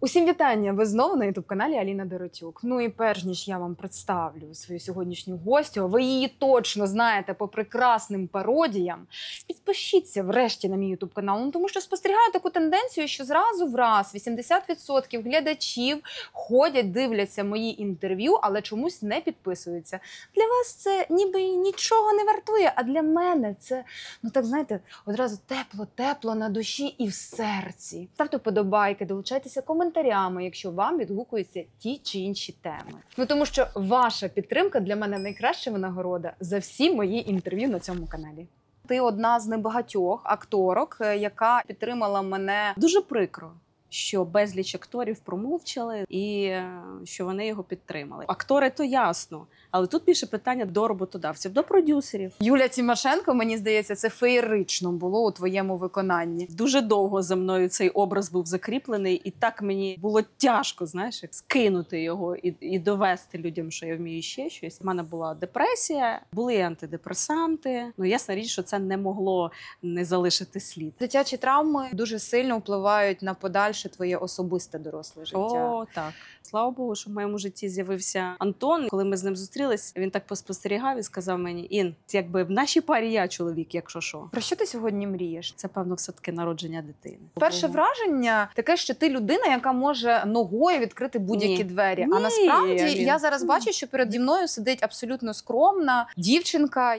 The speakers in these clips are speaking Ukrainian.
Усім вітання! Ви знову на ютуб-каналі Аліна Доротюк. Ну і перш ніж я вам представлю свою сьогоднішню гостю, ви її точно знаєте по прекрасним пародіям. Підпишіться врешті на мій ютуб канал, ну, тому що спостерігаю таку тенденцію, що зразу в раз 80% глядачів ходять, дивляться мої інтерв'ю, але чомусь не підписуються. Для вас це ніби нічого не вартує. А для мене це ну так знаєте, одразу тепло, тепло на душі і в серці. Ставте подобайки, долучайтеся коментарі коментарями, якщо вам відгукуються ті чи інші теми. Ну тому що ваша підтримка для мене найкраща винагорода за всі мої інтерв'ю на цьому каналі. Ти одна з небагатьох акторок, е, яка підтримала мене дуже прикро що безліч акторів промовчали і е, що вони його підтримали. Актори то ясно, але тут більше питання до роботодавців, до продюсерів. Юля Тимошенко, мені здається, це феєрично було у твоєму виконанні. Дуже довго за мною цей образ був закріплений, і так мені було тяжко, знаєш, скинути його і і довести людям, що я вмію ще щось. У мене була депресія, були антидепресанти. Ну ясна річ, що це не могло не залишити слід. Дитячі травми дуже сильно впливають на подальше перше твоє особисте доросле життя. О, так слава Богу, що в моєму житті з'явився Антон. Коли ми з ним зустрілись, він так поспостерігав і сказав мені: Ін, якби в нашій парі я чоловік, якщо що. Про що ти сьогодні мрієш? Це певно, все таки народження дитини. Перше враження таке, що ти людина, яка може ногою відкрити будь-які двері. Ні, а насправді він. я зараз бачу, що переді мною сидить абсолютно скромна дівчинка.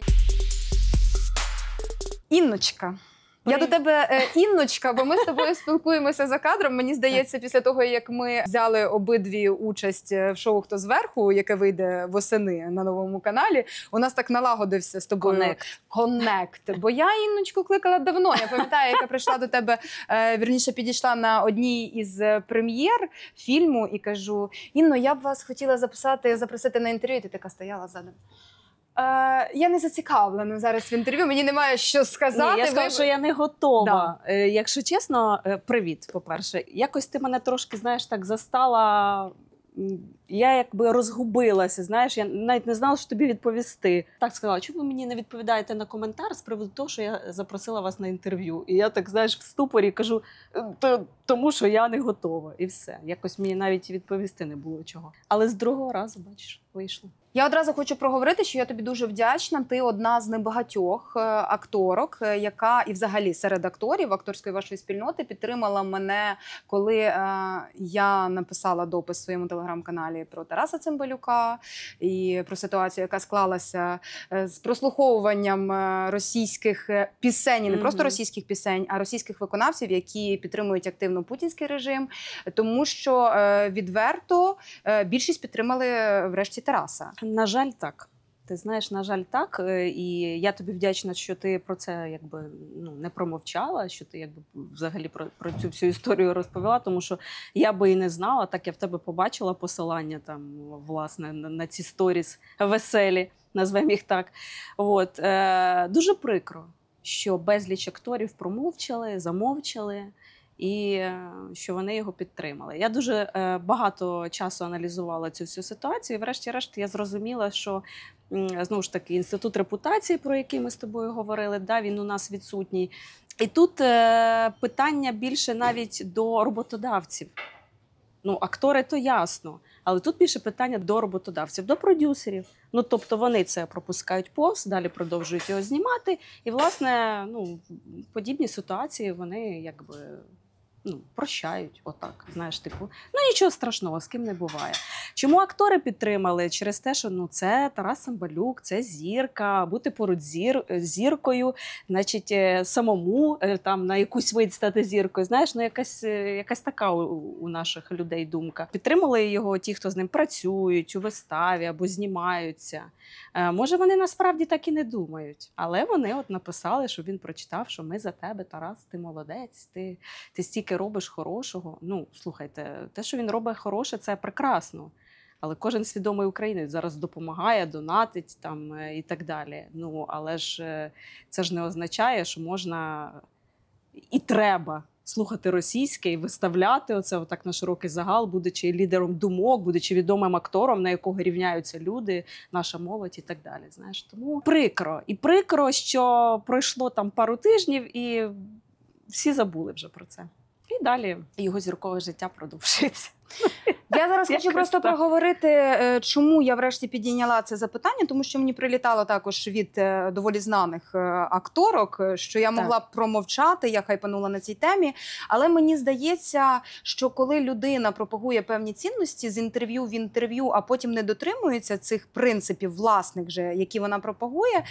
Інночка, я до тебе е, інночка, бо ми з тобою спілкуємося за кадром. Мені здається, після того як ми взяли обидві участь е, в шоу Хто зверху, яке вийде восени на новому каналі. У нас так налагодився з тобою коннект. Бо я інночку кликала давно. Я пам'ятаю, яка прийшла до тебе е, вірніше підійшла на одній із прем'єр фільму і кажу: Інно, я б вас хотіла записати, запросити на інтерв'ю. Ти така стояла задом. Е, я не зацікавлена зараз в інтерв'ю. Мені немає що сказати. Ні, я скажу, Ви- що я не готова. Е, Якщо чесно, е, привіт, по-перше. Якось ти мене трошки, знаєш, так застала. Я якби розгубилася, знаєш, я навіть не знала, що тобі відповісти. Так сказала, чому ви мені не відповідаєте на коментар з приводу того, що я запросила вас на інтерв'ю. І я так, знаєш, в ступорі кажу, «Е, тому що я не готова. І все. Якось мені навіть відповісти не було чого. Але з другого разу, бачиш, вийшло. Я одразу хочу проговорити, що я тобі дуже вдячна. Ти одна з небагатьох е, акторок, е, яка і взагалі серед акторів акторської вашої спільноти підтримала мене, коли е, я написала допис в своєму телеграм-каналі про Тараса Цимбалюка і про ситуацію, яка склалася з прослуховуванням російських пісень, не просто російських пісень, а російських виконавців, які підтримують активно путінський режим, тому що відверто більшість підтримали врешті Тараса. На жаль, так. Ти знаєш, на жаль, так. Е, і я тобі вдячна, що ти про це якби ну не промовчала, що ти якби взагалі про про цю всю історію розповіла. Тому що я би і не знала, так я в тебе побачила посилання там власне на, на ці сторіс веселі, назвемо їх так. От е, дуже прикро, що безліч акторів промовчали, замовчали і е, що вони його підтримали. Я дуже е, багато часу аналізувала цю всю ситуацію. і Врешті-решт, я зрозуміла, що знову ж таки інститут репутації, про який ми з тобою говорили, да, він у нас відсутній. І тут е, питання більше навіть до роботодавців. Ну, актори то ясно, але тут більше питання до роботодавців, до продюсерів. Ну тобто вони це пропускають повз, далі продовжують його знімати. І, власне, ну подібні ситуації вони якби ну, прощають, отак. Знаєш, типу, ну нічого страшного, з ким не буває. Чому актори підтримали? Через те, що ну це Тарас Самбалюк, це зірка, бути поруч зір, зіркою, значить, е, самому е, там на якусь вид стати зіркою. Знаєш, ну якась е, якась така у, у наших людей думка. Підтримали його ті, хто з ним працюють у виставі або знімаються. Е, може, вони насправді так і не думають, але вони от написали, що він прочитав, що ми за тебе, Тарас, ти молодець, ти ти стільки робиш хорошого. Ну, слухайте, те, що він робить хороше, це прекрасно. Але кожен свідомий українець зараз допомагає, донатить там е, і так далі. Ну але ж е, це ж не означає, що можна і треба слухати російське і виставляти оце отак на широкий загал, будучи лідером думок, будучи відомим актором, на якого рівняються люди, наша молодь і так далі. Знаєш, тому прикро і прикро, що пройшло там пару тижнів, і всі забули вже про це. І далі його зіркове життя продовжиться. Я зараз хочу просто проговорити, е, чому я врешті підійняла це запитання, тому що мені прилітало також від е, доволі знаних е, акторок, що я могла б промовчати, я хайпанула на цій темі. Але мені здається, що коли людина пропагує певні цінності з інтерв'ю в інтерв'ю, а потім не дотримується цих принципів, власних же, які вона пропагує,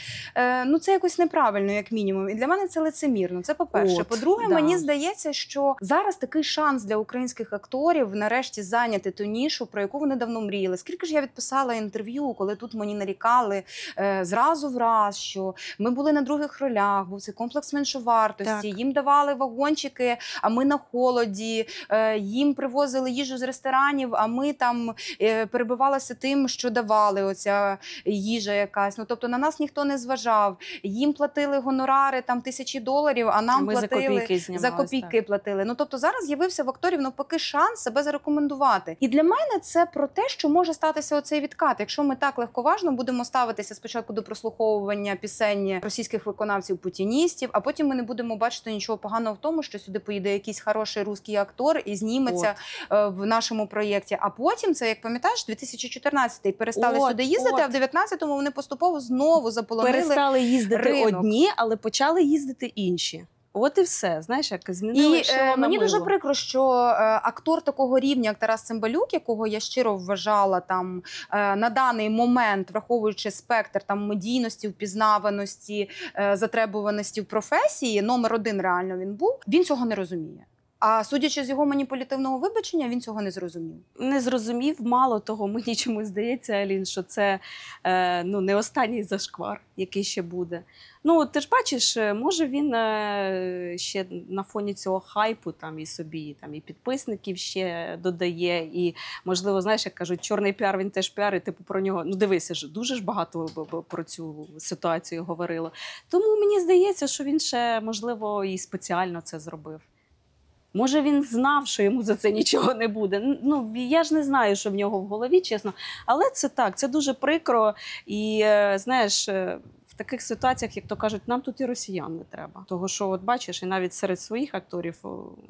ну це якось неправильно, як мінімум. І для мене це лицемірно. Це по перше. По-друге, да. мені здається, що зараз такий шанс для українських акторів нарешті нарешті зайняти ту нішу, про яку вони давно мріяли. Скільки ж я відписала інтерв'ю, коли тут мені нарікали е, зразу раз. що ми були на других ролях, був цей комплекс меншовартості, їм давали вагончики, а ми на холоді, е, їм привозили їжу з ресторанів, а ми там е, перебивалися тим, що давали оця їжа якась. Ну Тобто на нас ніхто не зважав. Їм платили гонорари там тисячі доларів, а нам ми платили за копійки, за копійки платили. Ну Тобто зараз з'явився в акторів навпаки шанс себе зарекомендувати рекомендувати. І для мене це про те, що може статися оцей відкат. Якщо ми так легковажно будемо ставитися спочатку до прослуховування пісень російських виконавців путіністів, а потім ми не будемо бачити нічого поганого в тому, що сюди поїде якийсь хороший русський актор і зніметься от. Е, в нашому проєкті. А потім це як пам'ятаєш, 2014-й перестали от, сюди їздити. От. А в 19-му вони поступово знову заполонили перестали їздити ринок. одні, але почали їздити інші. От і все, знаєш, як змінили. І е, мені дуже прикро, що е, актор такого рівня, як Тарас Цимбалюк, якого я щиро вважала там е, на даний момент, враховуючи спектр там медійності, впізнаваності, е, затребуваності в професії, номер один реально він був. Він цього не розуміє. А судячи з його маніпулятивного вибачення, він цього не зрозумів. Не зрозумів, мало того, мені чомусь здається, Алін, що це е, ну, не останній зашквар, який ще буде. Ну, ти ж бачиш, е, може він е, ще на фоні цього хайпу там і собі, там і підписників ще додає. І, можливо, знаєш, як кажуть, чорний піар він теж піар, і типу про нього. Ну, дивися ж, дуже ж багато про цю ситуацію говорило. Тому мені здається, що він ще можливо і спеціально це зробив. Може, він знав, що йому за це нічого не буде. Ну я ж не знаю, що в нього в голові, чесно. Але це так, це дуже прикро. І е, знаєш, е, в таких ситуаціях, як то кажуть, нам тут і росіян не треба. Того, що от бачиш, і навіть серед своїх акторів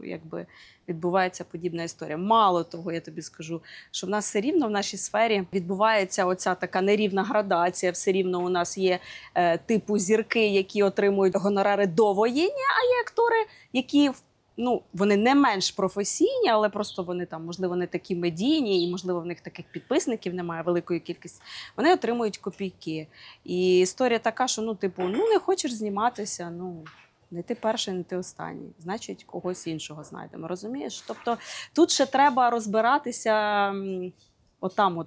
якби відбувається подібна історія. Мало того, я тобі скажу, що в нас все рівно в нашій сфері відбувається оця така нерівна градація. Все рівно у нас є е, типу зірки, які отримують гонорари до воєння, а є актори, які в ну вони не менш професійні, але просто вони там, можливо, не такі медійні, і можливо в них таких підписників немає великої кількості. Вони отримують копійки. І історія така, що ну, типу, ну не хочеш зніматися. ну… Не ти перший, не ти останній, значить, когось іншого знайдемо. Розумієш? Тобто тут ще треба розбиратися отам, от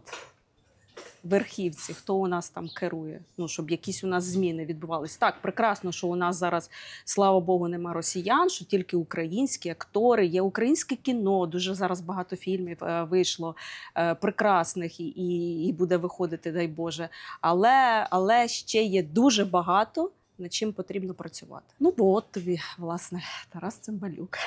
верхівці, хто у нас там керує, ну щоб якісь у нас зміни відбувалися. Так, прекрасно, що у нас зараз, слава Богу, нема росіян, що тільки українські актори, є українське кіно. Дуже зараз багато фільмів е, вийшло е, прекрасних і і, і буде виходити, дай Боже. Але, Але ще є дуже багато. Над чим потрібно працювати? Ну бо от тобі, власне, Тарас Цимбалюк.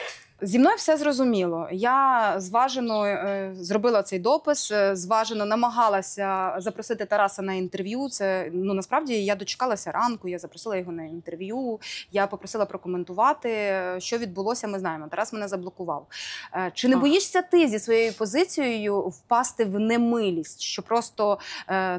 Зі мною все зрозуміло. Я зважено е, зробила цей допис, е, зважено намагалася запросити Тараса на інтерв'ю. Це ну насправді я дочекалася ранку. Я запросила його на інтерв'ю. Я попросила прокоментувати, е, що відбулося. Ми знаємо. Тарас мене заблокував. чи не боїшся ти зі своєю позицією впасти в немилість? Що просто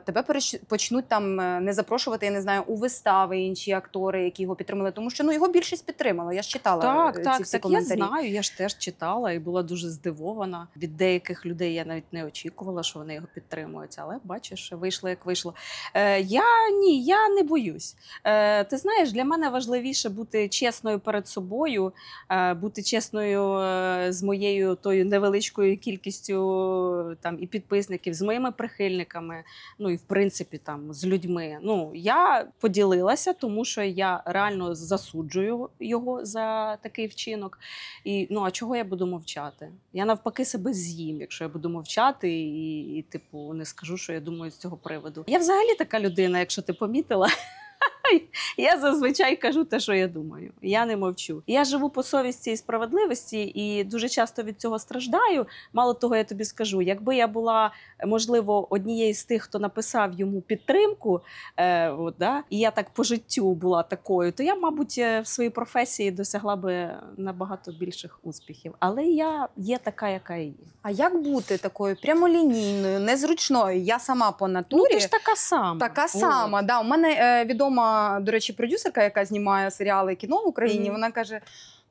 тебе переч... почнуть там не запрошувати? Я не знаю у вистави інші актори, які його підтримали, тому що ну його більшість підтримала. Я ж читала так, ці так, всі так, коментарі. Я знаю знаю. Я ж теж читала і була дуже здивована. Від деяких людей я навіть не очікувала, що вони його підтримують. Але бачиш, вийшло як вийшло. Е, Я ні, я не боюсь. Е, Ти знаєш, для мене важливіше бути чесною перед собою, е, бути чесною е, з моєю тою невеличкою кількістю там і підписників, з моїми прихильниками. Ну і в принципі, там з людьми. Ну я поділилася, тому що я реально засуджую його за такий вчинок. І ну а чого я буду мовчати? Я навпаки себе з'їм, якщо я буду мовчати, і, і, типу, не скажу, що я думаю з цього приводу. Я взагалі така людина, якщо ти помітила. Я зазвичай кажу те, що я думаю. Я не мовчу. Я живу по совісті і справедливості, і дуже часто від цього страждаю. Мало того, я тобі скажу, якби я була можливо однією з тих, хто написав йому підтримку, е, от, да, і я так по життю була такою, то я, мабуть, е, в своїй професії досягла би набагато більших успіхів. Але я є така, яка і є. А як бути такою прямолінійною, незручною? Я сама по натурі Ну, ти ж така сама. така сама. Да, у мене е, відома до речі, продюсерка, яка знімає серіали і кіно в Україні, mm -hmm. вона каже: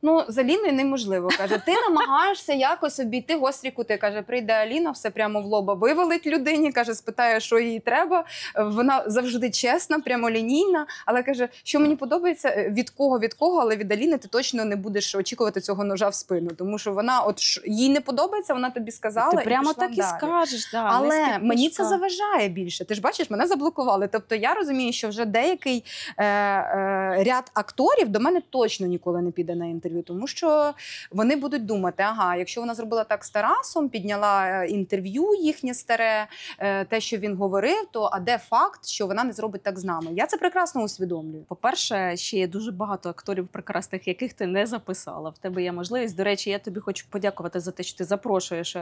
ну з Аліною неможливо. Каже, ти намагаєшся якось обійти гострі кути. Каже, прийде Аліна, все прямо в лоба вивалить людині. Каже, спитає, що їй треба. Вона завжди чесна, прямо лінійна. Але каже, що мені подобається, е, від кого від кого, але від Аліни ти точно не будеш очікувати цього ножа в спину, тому що вона, от їй не подобається, вона тобі сказала. Ти і прямо так далі. і скажеш, да, але мені це заважає більше. Ти ж бачиш, мене заблокували. Тобто я розумію, що вже деякий е, е, ряд акторів до мене точно ніколи не піде на інтерв'ю інтерв'ю, тому що вони будуть думати: ага, якщо вона зробила так з Тарасом, підняла е, інтерв'ю їхнє старе, е, те, що він говорив, то а де факт, що вона не зробить так з нами? Я це прекрасно усвідомлюю. По перше, ще є дуже багато акторів, прекрасних, яких ти не записала. В тебе є можливість. До речі, я тобі хочу подякувати за те, що ти запрошуєш е,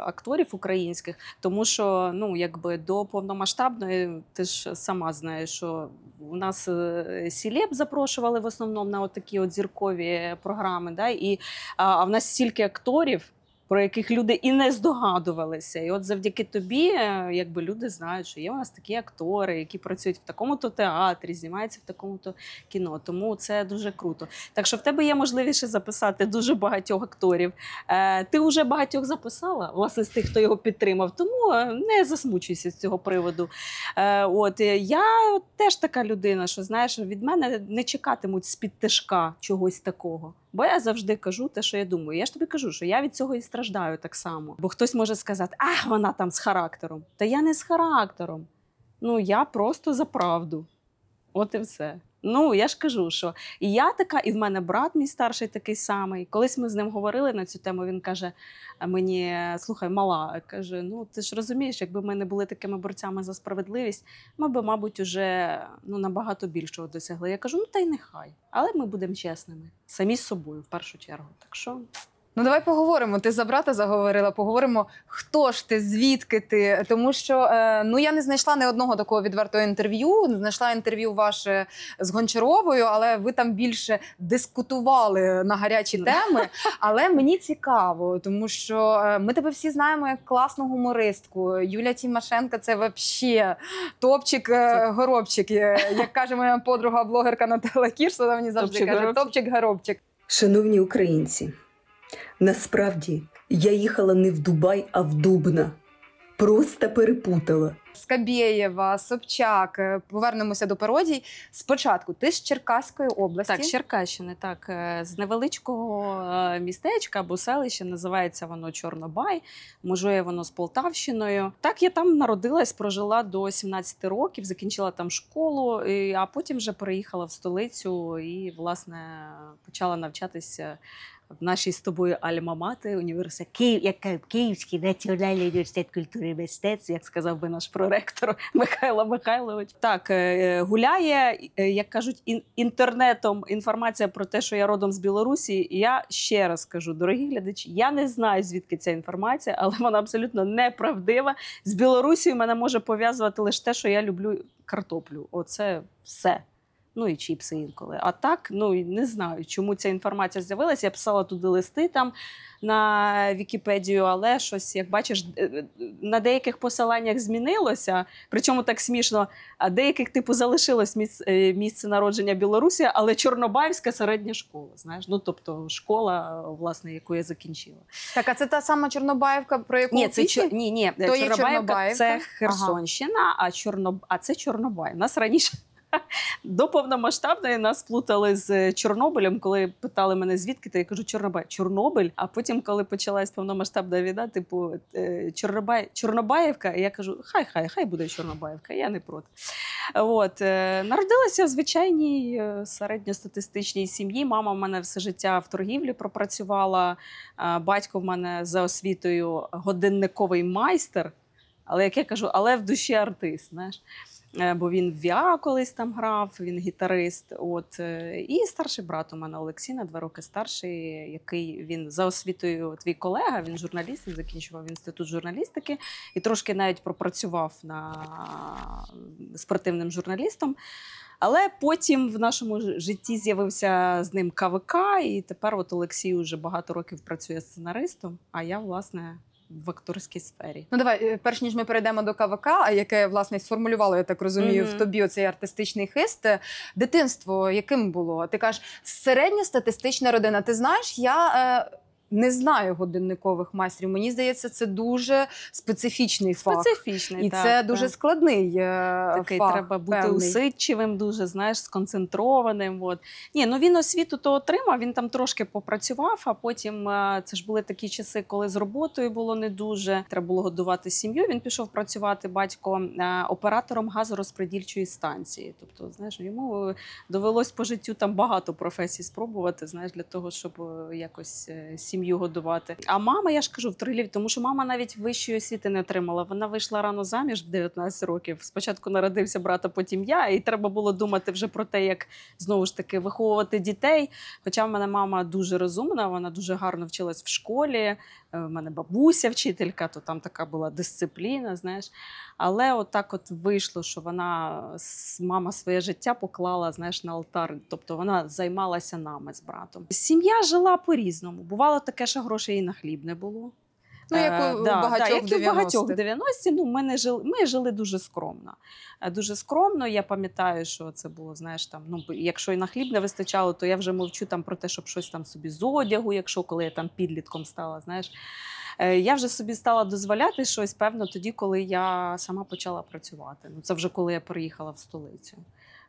акторів українських, тому що ну якби до повномасштабної ти ж сама знаєш, що у нас сілеб запрошували в основному на такі от зіркові програми. Да? І а в нас стільки акторів, про яких люди і не здогадувалися. І от завдяки тобі, е, якби люди знають, що є у нас такі актори, які працюють в такому-то театрі, знімаються в такому-то кіно. Тому це дуже круто. Так що в тебе є можливість записати дуже багатьох акторів. Е, Ти вже багатьох записала, власне, з тих, хто його підтримав. Тому е, не засмучуйся з цього приводу. Е, От е, я теж така людина, що знаєш, від мене не чекатимуть з-під тишка чогось такого. Бо я завжди кажу те, що я думаю. Я ж тобі кажу, що я від цього і страждаю так само. Бо хтось може сказати, а вона там з характером. Та я не з характером. Ну я просто за правду. От і все. Ну я ж кажу, що і я така, і в мене брат мій старший такий самий. Колись ми з ним говорили на цю тему. Він каже е, мені: слухай, мала, каже: ну ти ж розумієш, якби ми не були такими борцями за справедливість, ми би, мабуть, уже ну набагато більшого досягли. Я кажу, ну та й нехай, але ми будемо чесними самі з собою в першу чергу. Так що. Ну, давай поговоримо. Ти за брата заговорила. Поговоримо, хто ж ти, звідки ти. Тому що е, ну я не знайшла не одного такого відвертого інтерв'ю. Не знайшла інтерв'ю ваше з Гончаровою, але ви там більше дискутували на гарячі теми. Але мені цікаво, тому що е, ми тебе всі знаємо як класну гумористку. Юля Тімашенка це взагалі топчик е, горобчик. Як каже моя подруга-блогерка Наталя Кірс, вона мені завжди топчик, каже: топчик горобчик Шановні українці. Насправді я їхала не в Дубай, а в Дубна. Просто перепутала. Скабєєва, Собчак, е, повернемося до пародій. Спочатку ти з Черкаської області. Так, з Черкащини, так, е, з невеличкого е, містечка або селища, називається воно Чорнобай, межує воно з Полтавщиною. Так, я там народилась, прожила до 17 років, закінчила там школу, а потім вже переїхала в столицю і, власне, почала навчатися в нашій з тобою Альма-Мати, університет Київ, як Київський національний університет культури і мистецтв, як сказав би наш проректор Михайло Михайлович. Так е, е, гуляє, е, як кажуть, інтернетом інформація про те, що я родом з Білорусі. Я ще раз кажу, дорогі глядачі, я не знаю звідки ця інформація, але вона абсолютно неправдива. З Білорусі мене може пов'язувати лише те, що я люблю картоплю. Оце все ну і чіпси інколи. А так, ну і не знаю, чому ця інформація з'явилася. Я писала туди листи там на Вікіпедію, але щось, як бачиш, е, е, на деяких посиланнях змінилося. Причому так смішно, деяких типу залишилось місце, місце народження Білорусі, але Чорнобаївська середня школа. Знаєш, ну тобто школа, власне, яку я закінчила. Так, а це та сама Чорнобаївка, про яку ні, це чор... ні, ні, То Чорнобаївка, Чорнобаївка це Херсонщина, ага. а Чорно... а це Чорнобаїв. Нас раніше. До повномасштабної нас плутали з е, Чорнобилем, коли питали мене, звідки ти я кажу, Чорнобай, Чорнобиль. А потім, коли почалась повномасштабна війна, типу е, Чорнобай, Чорнобаївка, я кажу, хай, хай, хай буде Чорнобаївка, я не проти. От е, народилася в звичайній середньостатистичній сім'ї. Мама в мене все життя в торгівлі пропрацювала. Батько в мене за освітою годинниковий майстер. Але як я кажу, але в душі артист. знаєш. Е, бо він Віа колись там грав, він гітарист. От е, І старший брат у мене Олексій на два роки старший, який він за освітою твій колега, він журналіст, він закінчував інститут журналістики і трошки навіть пропрацював на спортивним журналістом. Але потім в нашому житті з'явився з ним КВК, і тепер от Олексій уже багато років працює сценаристом. А я, власне, в акторській сфері. Ну давай, е, перш ніж ми перейдемо до КВК, яке власне сформулювало, я так розумію, mm -hmm. в тобі оцей артистичний хист. Е, дитинство яким було? Ти кажеш середня статистична родина. Ти знаєш, я. Е не знаю годинникових майстрів. Мені здається, це дуже специфічний фах. Специфічний, І так, це так. дуже складний. Е, Такий фах, треба бути певний. усидчивим, дуже знаєш, сконцентрованим. От. Ні, ну він освіту то отримав, він там трошки попрацював, а потім е, це ж були такі часи, коли з роботою було не дуже. Треба було годувати сім'ю. Він пішов працювати батько е, оператором газорозпредільчої станції. Тобто, знаєш, йому довелось по життю там багато професій спробувати, знаєш, для того, щоб якось сім'ю сім'ю годувати. А мама, я ж кажу, в трилів, тому що мама навіть вищої освіти не отримала. Вона вийшла рано заміж в 19 років. Спочатку народився брат, а потім я, і треба було думати вже про те, як знову ж таки виховувати дітей. Хоча в мене мама дуже розумна, вона дуже гарно вчилась в школі. Е, в мене бабуся, вчителька, то там така була дисципліна. Знаєш, але отак, от, вийшло, що вона мама своє життя поклала знаєш, на алтар. Тобто вона займалася нами з братом. Сім'я жила по різному. Бувало таке, що грошей і на хліб не було. Ну, як у е, да, багатьох да, як і в багатьох 90-ті. Ну, ми не жили, ми жили дуже скромно. Е, дуже скромно. Я пам'ятаю, що це було, знаєш, там ну якщо і на хліб не вистачало, то я вже мовчу там про те, щоб щось там собі з одягу, якщо коли я там підлітком стала, знаєш. Е, я вже собі стала дозволяти щось, певно, тоді, коли я сама почала працювати. Ну, це вже коли я переїхала в столицю.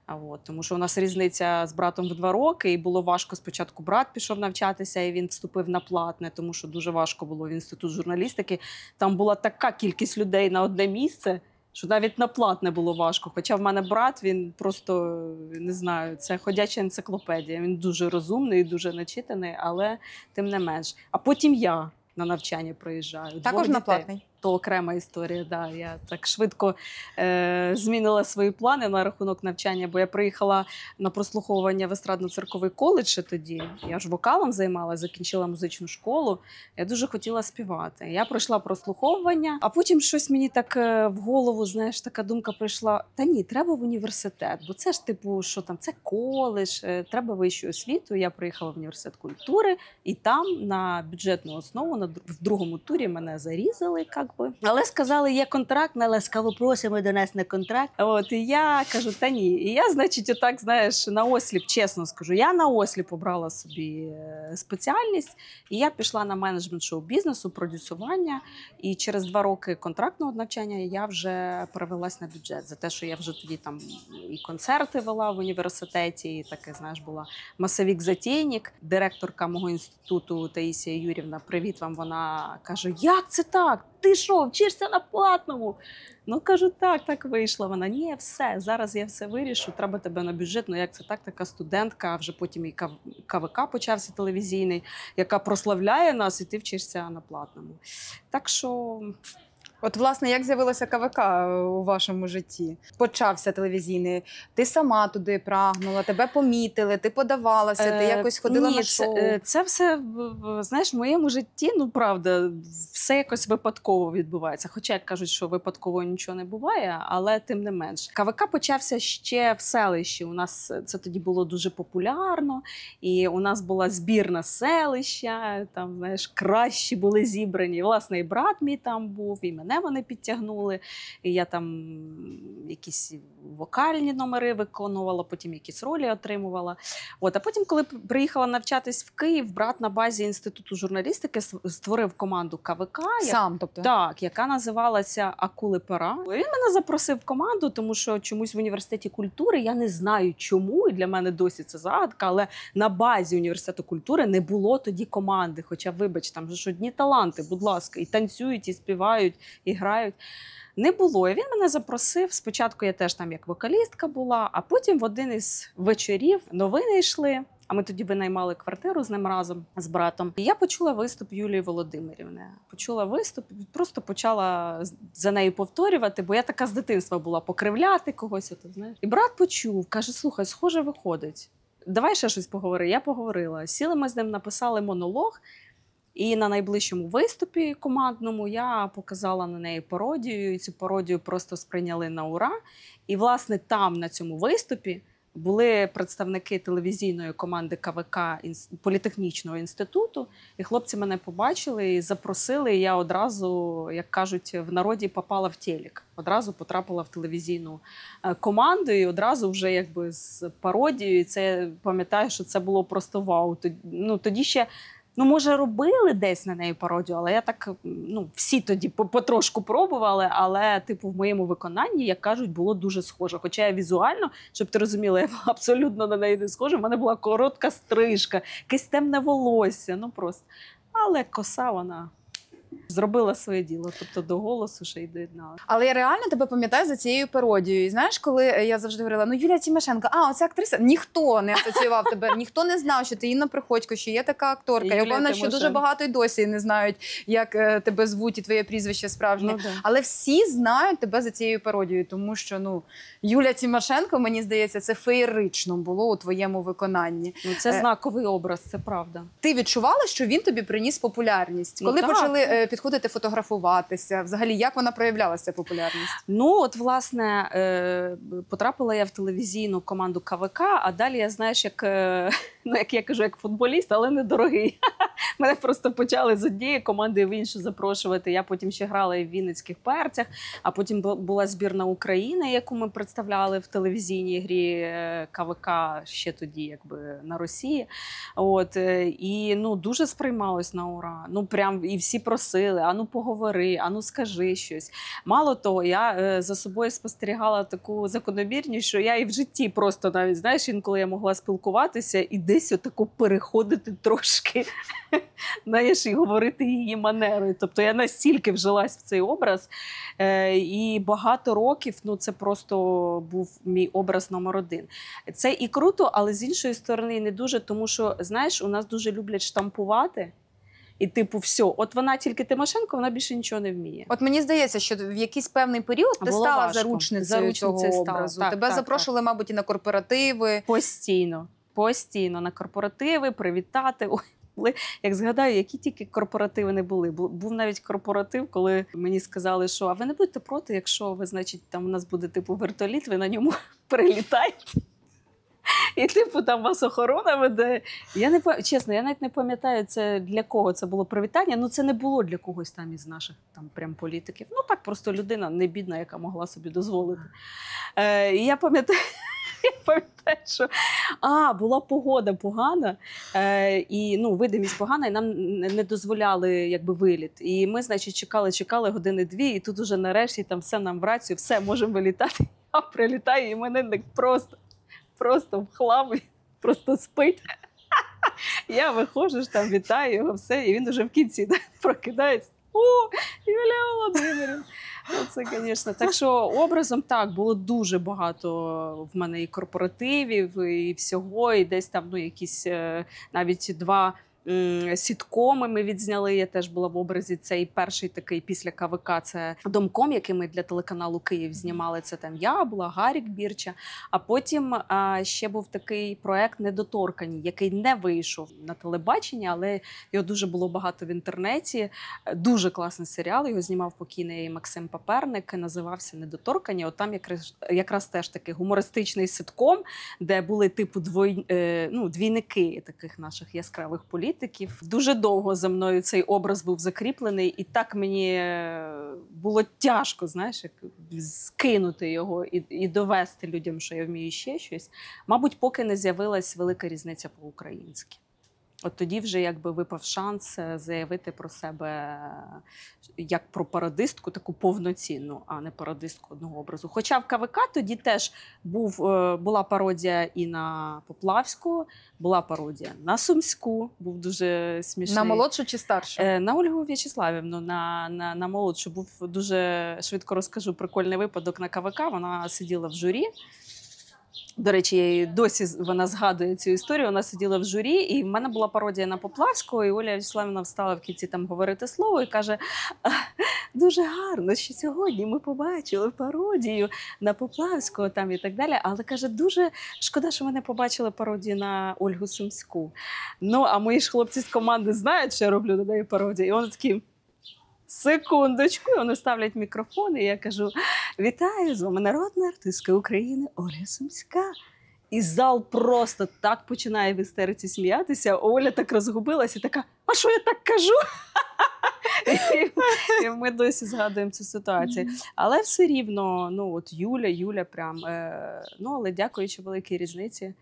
А от тому, що у нас різниця з братом в два роки, і було важко спочатку. Брат пішов навчатися, і він вступив на платне, тому що дуже важко було в інститут журналістики. Там була така кількість людей на одне місце. Що навіть на платне було важко. Хоча в мене брат, він просто не знаю, це ходяча енциклопедія. Він дуже розумний, дуже начитаний, але тим не менш. А потім я на навчання проїжджаю. Також на платний то окрема історія. Да, Я так швидко е, змінила свої плани на рахунок навчання, бо я приїхала на прослуховування в естрадно церковий коледж ще тоді. Я ж вокалом займалася, закінчила музичну школу. Я дуже хотіла співати. Я пройшла прослуховування, а потім щось мені так е, в голову, знаєш, така думка прийшла: та ні, треба в університет, бо це ж типу, що там це коледж, е, треба вищу освіту. Я приїхала в університет культури і там на бюджетну основу на в другому турі мене зарізали, як кави. Але сказали, є контракт на ласкаво просимо донести контракт. От і я кажу, та ні. І я, значить, отак знаєш, на осліп, чесно скажу. Я на осліп обрала собі е, спеціальність, і я пішла на менеджмент шоу-бізнесу, продюсування. І через два роки контрактного навчання я вже перевелась на бюджет за те, що я вже тоді там і концерти вела в університеті. і Таке знаєш, була масовік затейник директорка мого інституту Таїсія Юрівна. Привіт вам. Вона каже: Як це так? Ти пішов, вчишся на платному. Ну кажу, так, так вийшло. Вона ні, все зараз. Я все вирішу. Треба тебе на бюджет. Ну як це так? Така студентка. Вже потім і КВК почався телевізійний, яка прославляє нас, і ти вчишся на платному. Так що. От, власне, як з'явилося КВК е, у вашому житті? Почався телевізійний. Ти сама туди прагнула, тебе помітили, ти подавалася, ти е, якось ходила на шоу? Це, це все знаєш, в моєму житті, ну правда, все якось випадково відбувається. Хоча як кажуть, що випадково нічого не буває, але тим не менш. КВК почався ще в селищі. У нас е, це тоді було дуже популярно, і у нас була збірна селища, там знаєш, кращі були зібрані. Власне, і брат мій там був. і мене вони підтягнули. І Я там якісь вокальні номери виконувала, потім якісь ролі отримувала. От, А потім, коли приїхала навчатись в Київ, брат на базі інституту журналістики створив команду КВК, Сам, як, тобто? так, яка називалася Акули Пера. Він мене запросив в команду, тому що чомусь в університеті культури я не знаю, чому і для мене досі це загадка, але на базі університету культури не було тоді команди. Хоча, вибач, там ж одні таланти, будь ласка, і танцюють, і співають, і грають. Не було. І він мене запросив. Спочатку я теж там як вокалістка була, а потім в один із вечорів новини йшли. А ми тоді винаймали квартиру з ним разом з братом. І я почула виступ Юлії Володимирівни. Почула виступ, просто почала за нею повторювати, бо я така з дитинства була покривляти когось. Ото, знаєш. І брат почув, каже: слухай, схоже, виходить. Давай ще щось поговори. Я поговорила. Сіли ми з ним, написали монолог. І на найближчому виступі командному я показала на неї пародію, і цю пародію просто сприйняли на ура. І, власне, там, на цьому виступі, були представники телевізійної команди КВК Політехнічного інституту, і хлопці мене побачили і запросили. і Я одразу, як кажуть, в народі попала в телек. Одразу потрапила в телевізійну е, команду, і одразу вже якби з пародією. І Це пам'ятаю, що це було просто вау. Тоді, ну тоді ще Ну, може, робили десь на неї пародію, але я так ну, всі тоді потрошку пробували. Але, типу, в моєму виконанні, як кажуть, було дуже схоже. Хоча я візуально, щоб ти розуміла, я абсолютно на неї не схожа. В мене була коротка стрижка, якесь темне волосся. Ну просто але коса вона. Зробила своє діло, тобто до голосу ще й доєдналася. Але я реально тебе пам'ятаю за цією пародією. І знаєш, коли е, я завжди говорила: ну Юлія Тімошенко, а оця актриса ніхто не асоціював тебе, ніхто не знав, що ти Інна Приходько, що є така акторка. І я впевнена, що дуже багато й досі не знають, як е, тебе звуть і твоє прізвище справжнє. Ну, Але всі знають тебе за цією пародією, тому що ну Юля Тімошенко, мені здається, це феєрично було у твоєму виконанні. Ну це е, знаковий образ, це правда. Ти відчувала, що він тобі приніс популярність, ну, коли ну, почали. Е, підходити фотографуватися? Взагалі, як вона проявлялася популярність? Ну от власне е, потрапила я в телевізійну команду КВК, а далі я знаєш, як е, ну як я кажу, як футболіст, але недорогий. Мене просто почали з однієї команди в іншу запрошувати. Я потім ще грала і в Вінницьких перцях, а потім була збірна України, яку ми представляли в телевізійній грі е, КВК ще тоді, якби на Росії. От е, і ну дуже сприймалось на ура. Ну прям і всі просили: ану поговори, ану скажи щось. Мало того, я е, за собою спостерігала таку закономірність, що я і в житті просто навіть знаєш, інколи я могла спілкуватися і де кудись отаку переходити трошки, знаєш, і говорити її манерою. Тобто я настільки вжилась в цей образ. Е, і багато років ну це просто був мій образ номер один. Це і круто, але з іншої сторони, не дуже, тому що знаєш, у нас дуже люблять штампувати. І, типу, все, от вона тільки Тимошенко, вона більше нічого не вміє. От мені здається, що в якийсь певний період ти Було стала важко. заручницею, заручницею цього образу. Так, Тебе так, запрошували, так. мабуть, і на корпоративи постійно постійно на корпоративи, привітати. Ой, як згадаю, які тільки корпоративи не були. Був навіть корпоратив, коли мені сказали, що а ви не будете проти, якщо ви, значить, там у нас буде типу вертоліт, ви на ньому прилітаєте. І, типу, там вас охорона веде. Я не пам... чесно, я навіть не пам'ятаю, це для кого це було привітання. Ну, це не було для когось там із наших там прям політиків. Ну так просто людина не бідна, яка могла собі дозволити. Е, І я пам'ятаю, пам'ятаю, що а, була погода погана, е, і ну, видимість погана, і нам не дозволяли якби виліт. І ми, значить, чекали, чекали години-дві, і тут уже нарешті там все нам в рацію, все можемо вилітати. Я прилітаю, і мене просто, просто в хлам, просто спить. Я виходжу, там вітаю його, все, і він уже в кінці прокидається. О, Юлія Володимирівна. Ну, це, звісно. Так що образом так було дуже багато в мене і корпоративів, і всього, і десь там ну, якісь е, навіть два сіткоми ми відзняли. Я теж була в образі цей перший такий після КВК. Це домком, який ми для телеканалу Київ знімали. Це там я була Гарік Бірча. А потім а, ще був такий проект Недоторкані, який не вийшов на телебачення, але його дуже було багато в інтернеті. Дуже класний серіал. Його знімав покійний Максим Паперник. Називався Недоторкані. От там якраз якраз теж такий гумористичний ситком, де були типу двой, е, ну, двійники таких наших яскравих політ політиків. Дуже довго за мною цей образ був закріплений, і так мені е, було тяжко, знаєш, як скинути його і і довести людям, що я вмію ще щось. Мабуть, поки не з'явилась велика різниця по-українськи. От тоді вже якби випав шанс е, заявити про себе е, як про пародистку, таку повноцінну, а не парадистку одного образу. Хоча в КВК тоді теж був е, була пародія і на Поплавську, була пародія на Сумську, був дуже смішний. На молодшу чи старшу? На Ольгу В'ячеславівну, на на, на молодшу був дуже швидко розкажу прикольний випадок на КВК. Вона сиділа в журі. До речі, я досі вона згадує цю історію. Вона сиділа в журі, і в мене була пародія на Поплавського, і Оля Вячеславівна встала в кінці там говорити слово і каже: дуже гарно, що сьогодні ми побачили пародію на Поплавського там і так далі. Але каже, дуже шкода, що мене побачили пародію на Ольгу Сумську. Ну, а мої ж хлопці з команди знають, що я роблю до неї пародію. І вони такі. Секундочку, вони ставлять мікрофон, і я кажу: вітаю! З вами народна артистка України Оля Сумська. І зал просто так починає в істериці сміятися. Оля так розгубилася, така, а що я так кажу? і, ми досі згадуємо цю ситуацію. Але все рівно, ну от Юля, Юля, прям е, ну але дякуючи великій різниці,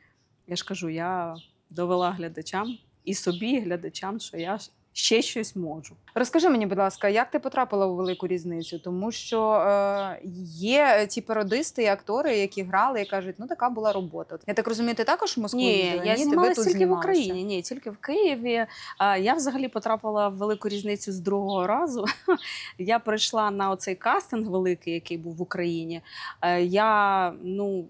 я ж кажу, я довела глядачам і собі, і глядачам, що я ще щось можу. Розкажи мені, будь ласка, як ти потрапила у велику різницю? Тому що е, є е, ті пародисти і актори, які грали і кажуть, ну така була робота. Я так розумію, ти також в Москві? Ні, я знімалася тільки знімалася. в Україні, ні, тільки в Києві. А я взагалі потрапила в велику різницю з другого разу. Я прийшла на оцей кастинг великий, який був в Україні. Е, я ну.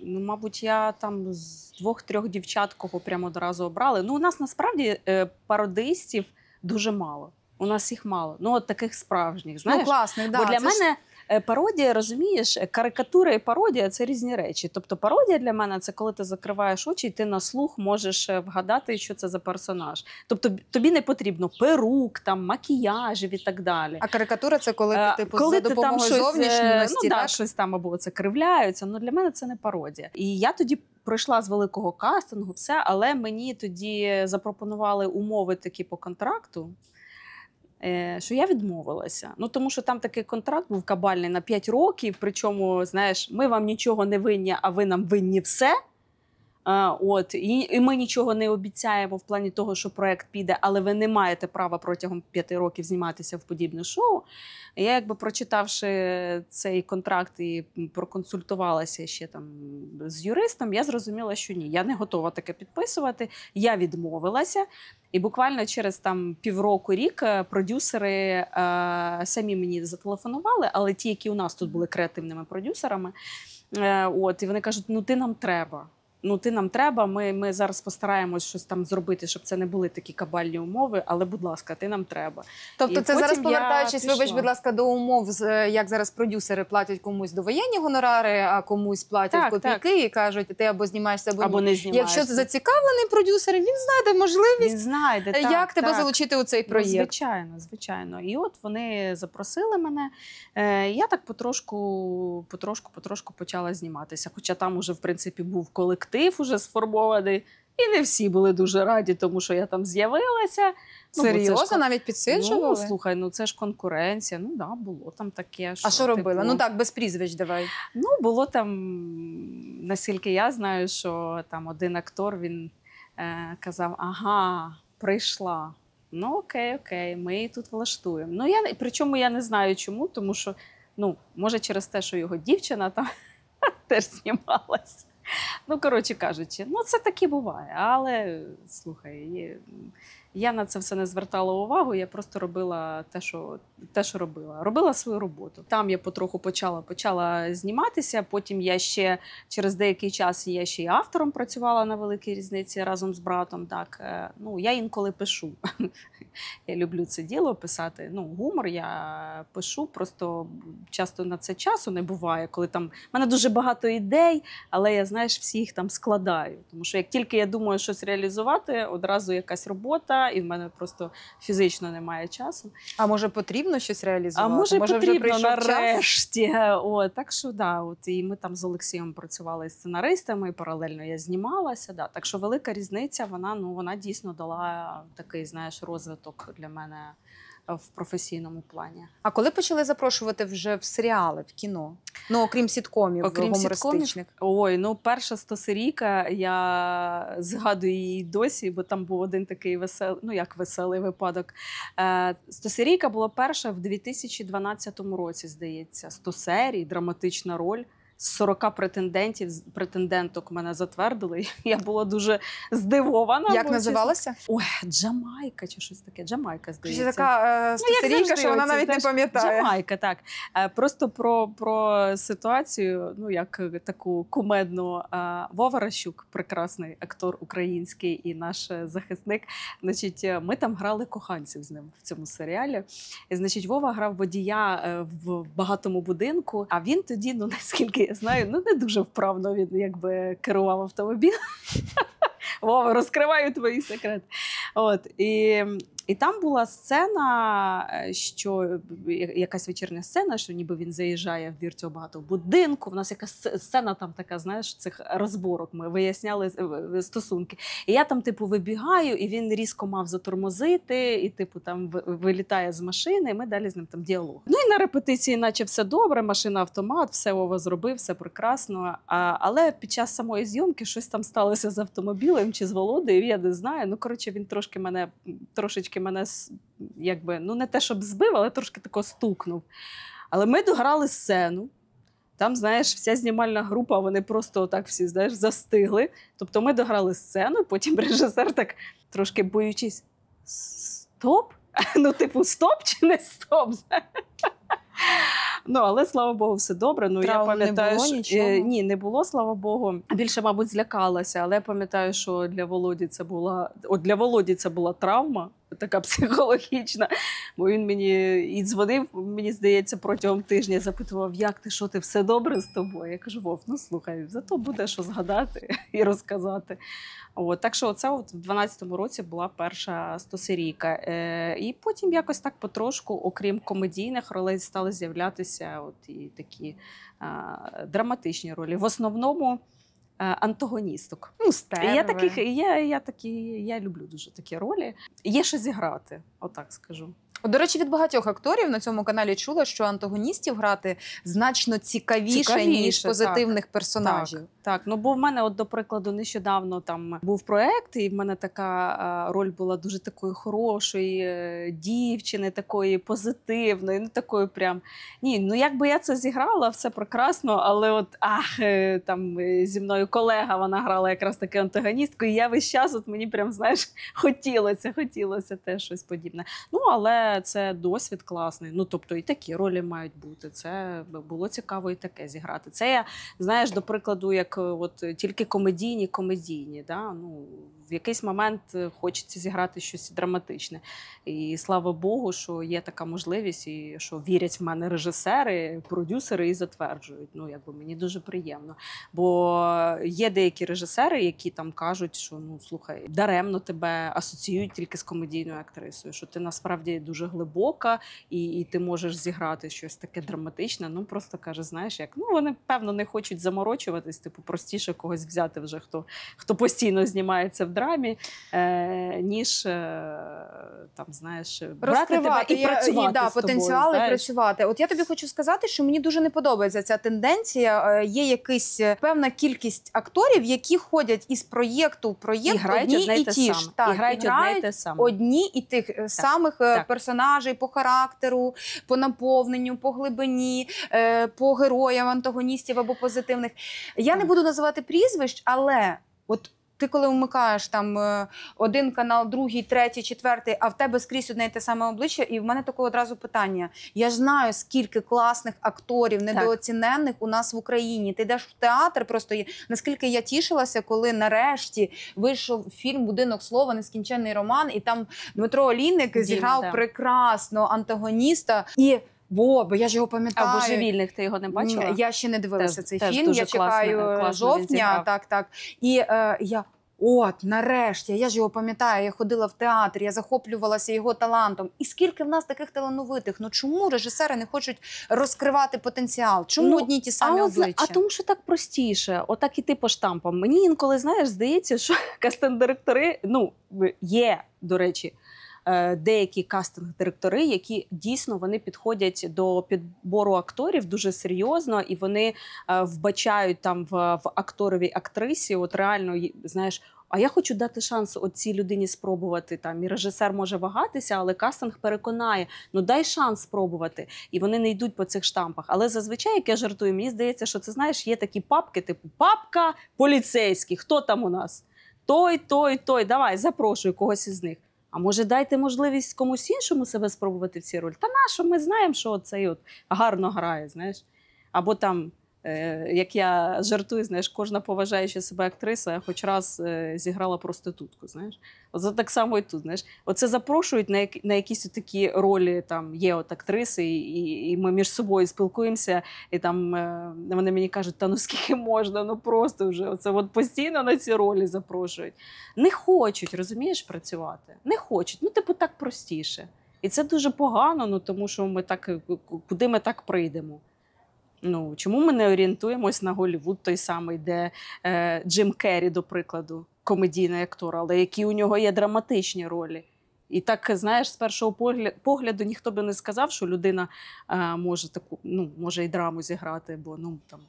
Ну, мабуть, я там з двох-трьох дівчат, кого прямо одразу обрали. Ну, у нас насправді е, пародистів дуже мало. У нас їх мало. Ну, от таких справжніх. Ну, знаєш? Ну, класний, да, Бо для це мене Е, пародія, розумієш, е, карикатура і пародія це різні речі. Тобто, пародія для мене це коли ти закриваєш очі, і ти на слух можеш е, вгадати, що це за персонаж. Тобто тобі не потрібно перук, там макіяжів і так далі. А карикатура це коли ти типу коли за ти там щось, зовнішньості, ну, так? Да, щось там або це кривляються. Ну для мене це не пародія. І я тоді. Пройшла з великого кастингу, все, але мені тоді запропонували умови такі по контракту. Е, що я відмовилася. Ну тому що там такий контракт був кабальний на 5 років. Причому, знаєш, ми вам нічого не винні, а ви нам винні все. От і, і ми нічого не обіцяємо в плані того, що проект піде, але ви не маєте права протягом п'яти років зніматися в подібне шоу. Я, якби прочитавши цей контракт і проконсультувалася ще там з юристом, я зрозуміла, що ні, я не готова таке підписувати. Я відмовилася. І буквально через там півроку рік е, продюсери е, самі мені зателефонували, але ті, які у нас тут були креативними продюсерами, е, от і вони кажуть: ну ти нам треба ну ти нам треба. Ми ми зараз постараємось щось там зробити, щоб це не були такі кабальні умови. Але, будь ласка, ти нам треба. Тобто, і це зараз повертаючись, вибач, будь ласка, до умов, е, як зараз продюсери платять комусь до воєнні гонорари, а комусь платять так, копійки так. і кажуть, ти або знімаєшся, або, або не знімаєшся. Якщо ти зацікавлений продюсер, він знайде можливість він знайде е, як так, тебе залучити у цей ну, проєкт. Ну, звичайно, звичайно. І от вони запросили мене. Е, я так потрошку, потрошку, потрошку почала зніматися. Хоча там уже в принципі був колектив колектив уже сформований. І не всі були дуже раді, тому що я там з'явилася. Серйозно, ну, це ж... навіть підсиджували? Ну, слухай, ну це ж конкуренція. Ну да, було там таке. Що, а що робила? Типу, ну так, без прізвищ давай. Ну, було там, наскільки я знаю, що там один актор він е, казав: ага, прийшла. Ну, окей, окей, ми її тут влаштуємо. Ну, я причому я не знаю чому, тому що, ну, може, через те, що його дівчина там теж знімалась. Ну, коротше кажучи, ну це таки буває, але слухай. Я на це все не звертала увагу. Я просто робила те, що те, що робила. Робила свою роботу. Там я потроху почала почала зніматися. Потім я ще через деякий час я ще й автором працювала на великій різниці разом з братом. Так е, ну я інколи пишу. Я люблю це діло писати. Ну, гумор я пишу, просто часто на це часу не буває, коли там в мене дуже багато ідей, але я знаєш, всі їх там складаю. Тому що як тільки я думаю щось реалізувати, одразу якась робота і в мене просто фізично немає часу. А може потрібно щось реалізувати? А може, може потрібно вже нарешті. Час? О, так що да, от і ми там з Олексієм працювали сценаристами, і паралельно я знімалася. Да, так що велика різниця, вона ну вона дійсно дала такий, знаєш, розвиток для мене. Е, в професійному плані. А коли почали запрошувати вже в серіали, в кіно? Ну окрім сіткомів, окрім сіткомів? Ой, ну перша стосерійка, я згадую її досі, бо там був один такий веселий, ну як веселий випадок. Е, стосерійка була перша в 2012 році, здається, стосерій, драматична роль з 40 претендентів, претенденток мене затвердили. Я була дуже здивована. Як називалася? Ой, Джамайка чи щось таке. Джамайка здається. Ще така е, старінька, ну, що вона навіть не пам'ятає. Джамайка, так. Е, просто про про ситуацію, ну як е, таку кумедну е, Вова Ращук, прекрасний актор український і наш захисник. Значить, ми там грали коханців з ним в цьому серіалі. І, Значить, Вова грав водія в багатому будинку, а він тоді, ну наскільки знаю, ну не дуже вправно він якби керував автомобілем. Вова, розкриваю твої секрети. От і і там була сцена, е, що е, якась вечірня сцена, що ніби він заїжджає в двір цього багато будинку. В нас якась сцена там така, знаєш, цих розборок. Ми виясняли стосунки. І я там, типу, вибігаю, і він різко мав затормозити, і типу там вилітає з машини. і Ми далі з ним там діалог. Ну і на репетиції, наче все добре, машина автомат, все Ова зробив, все прекрасно. А, Але під час самої зйомки щось там сталося з автомобілем чи з Володою. Я не знаю. Ну коротше, він трошки мене трошечки трошки мене якби, ну не те, щоб збив, але трошки тако стукнув. Але ми дограли сцену. Там, знаєш, вся знімальна група, вони просто так всі знаєш, застигли. Тобто ми дограли сцену, потім режисер, так трошки боючись: стоп? Ну, типу, стоп чи не стоп? Ну, але слава Богу, все добре. Ну, Травм я пам'ятаю, не було, що... Е, нічого? ні, не було, слава Богу. Більше, мабуть, злякалася, але я пам'ятаю, що для Володі це була От для Володі це була травма така психологічна. Бо він мені і дзвонив, мені здається, протягом тижня запитував, як ти, що ти, все добре з тобою. Я кажу, Вов, ну слухай, зато буде що згадати і розказати. От, Так що, оце от в 12-му році була перша стосерійка. Е, І потім якось так потрошку, окрім комедійних ролей, стали з'являтися от і такі е, драматичні ролі. В основному. Е, антагоністок. Ну, стерви. Я таких я, я такі я люблю дуже такі ролі. Є що зіграти, отак скажу. До речі, від багатьох акторів на цьому каналі чула, що антагоністів грати значно цікавіше, цікавіше ніж позитивних так, персонажів. Так, так, ну бо в мене, от до прикладу, нещодавно там був проект, і в мене така роль була дуже такої хорошої е, дівчини, такої позитивної, ну такої прям ні, ну якби я це зіграла, все прекрасно, але от ах, е, там е, зі мною колега вона грала якраз таки антагоністкою. і я весь час от мені прям знаєш хотілося, хотілося те щось подібне. Ну але це досвід класний. Ну тобто, і такі ролі мають бути. Це було цікаво і таке зіграти. Це я знаєш, до прикладу, як е, от тільки комедійні, комедійні. Да? Ну в якийсь момент е, хочеться зіграти щось драматичне. І слава Богу, що є така можливість, і що вірять в мене режисери, продюсери і затверджують. Ну якби мені дуже приємно. Бо є деякі режисери, які там кажуть, що ну слухай, даремно тебе асоціюють тільки з комедійною актрисою, що ти насправді дуже дуже глибока, і і ти можеш зіграти щось таке драматичне. Ну просто каже, знаєш, як ну вони певно не хочуть заморочуватись, типу простіше когось взяти, вже хто хто постійно знімається в драмі, е, ніж е, там знаєш брати тебе і я, працювати. Да, з тобою, потенціал і працювати. От я тобі хочу сказати, що мені дуже не подобається ця тенденція. Е, є якась е, певна кількість акторів, які ходять із проєкту в проєкт і грають одні одне і ті ж. Так, грають одні і тих так, самих персонажів персонажей по характеру, по наповненню, по глибині, е, по героям, антагоністів або позитивних. Я не буду називати прізвищ, але от ти коли вмикаєш там е, один канал, другий, третій, четвертий, а в тебе скрізь одне і те саме обличчя, і в мене таке одразу питання. Я знаю, скільки класних акторів, недооцінених у нас в Україні. Ти йдеш в театр, просто є. наскільки я тішилася, коли нарешті вийшов фільм Будинок слова, нескінченний роман, і там Дмитро Олійник зіграв да. прекрасно антагоніста і. Бо, бо я ж його пам'ятаю. Або «Живільних» ти його не бачила? Я ще не дивилася теж, цей фільм. Я чекаю класний, жовтня. Так, так. І е, я. От, нарешті, я ж його пам'ятаю, я ходила в театр, я захоплювалася його талантом. І скільки в нас таких талановитих? Ну чому режисери не хочуть розкривати потенціал? Чому ну, одні й ті самі а от, обличчя? А тому, що так простіше, отак іти по штампам. Мені інколи знаєш, здається, що кастендиректори ну є до речі. Е, деякі кастинг-директори, які дійсно вони підходять до підбору акторів дуже серйозно, і вони е, вбачають там в, в акторовій актрисі. От реально знаєш. А я хочу дати шанс цій людині спробувати там. І режисер може вагатися, але кастинг переконає: ну дай шанс спробувати. І вони не йдуть по цих штампах. Але зазвичай, як я жартую, мені здається, що це знаєш, є такі папки, типу папка поліцейський. Хто там у нас? Той, той, той. Давай запрошую когось із них. А може, дайте можливість комусь іншому себе спробувати в цій ролі? Та нащо ми знаємо, що цей от гарно грає, знаєш? Або там Е, як я жартую, знаєш, кожна поважаюча себе актриса, хоч раз е, зіграла проститутку. Знаєш, Оце так само і тут. Знаєш, оце запрошують на як на якісь такі ролі. Там є от актриси, і і ми між собою спілкуємося, і там е, вони мені кажуть, та ну скільки можна, ну просто вже оце от постійно на ці ролі запрошують. Не хочуть, розумієш, працювати. Не хочуть. Ну, типу, так простіше. І це дуже погано, ну тому що ми так куди ми так прийдемо. Ну чому ми не орієнтуємось на Голівуд, той самий, де е, Джим Керрі, до прикладу, комедійний актор, але які у нього є драматичні ролі. І так знаєш, з першого погляду ніхто би не сказав, що людина е, може таку, ну може і драму зіграти, бо ну там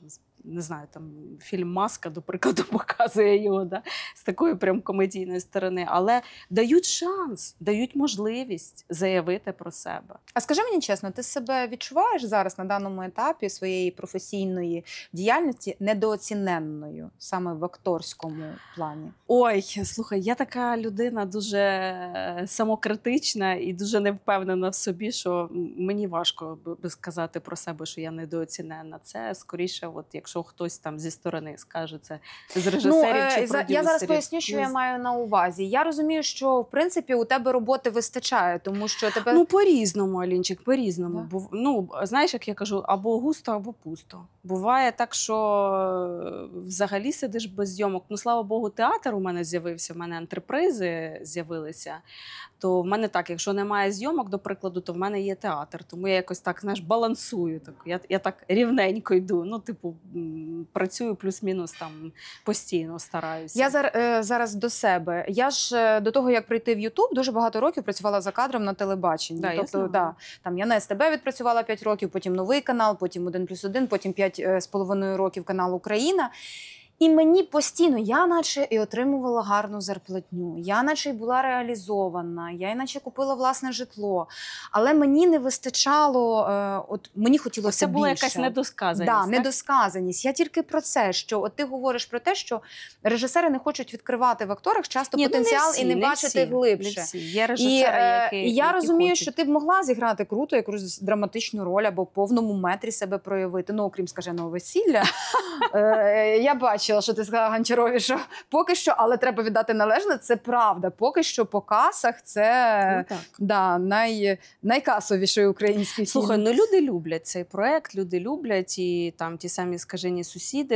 не знаю, там фільм Маска, до прикладу, показує його да? з такої прям комедійної сторони, але дають шанс, дають можливість заявити про себе. А скажи мені чесно, ти себе відчуваєш зараз на даному етапі своєї професійної діяльності недооціненною саме в акторському плані? Ой, слухай, я така людина дуже е, самокритична і дуже невпевнена в собі, що мені важко би сказати про себе, що я недооцінена. Це скоріше, от якщо якщо хтось там зі сторони скаже це з ну, режисерів ну, чи за я зараз поясню, що я маю на увазі. Я розумію, що в принципі у тебе роботи вистачає, тому що тебе ну по різному, Алінчик, по різному. Бо ну знаєш, як я кажу, або густо, або пусто. Буває так, що е, взагалі сидиш без зйомок. Ну слава Богу, театр у мене з'явився. У мене антрепризи з'явилися то в мене так, якщо немає зйомок, до прикладу, то в мене є театр. Тому я якось так знаєш, балансую. Так я я так рівненько йду. Ну, типу, працюю плюс-мінус там постійно стараюся. Я зар, е, зараз до себе. Я ж е, до того як прийти в Ютуб, дуже багато років працювала за кадром на телебаченні. Да, тобто, я да, там я на СТБ відпрацювала 5 років, потім новий канал, потім один плюс один, потім 5 е, з половиною років канал Україна. І мені постійно, я наче і отримувала гарну зарплатню, я наче й була реалізована, я іначе купила власне житло. Але мені не вистачало, е, от мені хотілося більше. Це була більше. якась недосказаність. Да, так? недосказаність. Я тільки про це, що от ти говориш про те, що режисери не хочуть відкривати в акторах часто Ні, ну, потенціал не всі, і не, не бачити всі, глибше. Не всі. Є режисери, і, е, які, і я які розумію, хочуть. що ти б могла зіграти круто якусь драматичну роль або в повному метрі себе проявити. Ну окрім скаженого весілля. Е, я бачу побачила, що ти сказала Гончарові, що поки що, але треба віддати належне. Це правда. Поки що по касах це ну, да, най, найкасовіший український фільм. Слухай, ну люди люблять цей проект, люди люблять і там ті самі скажені сусіди.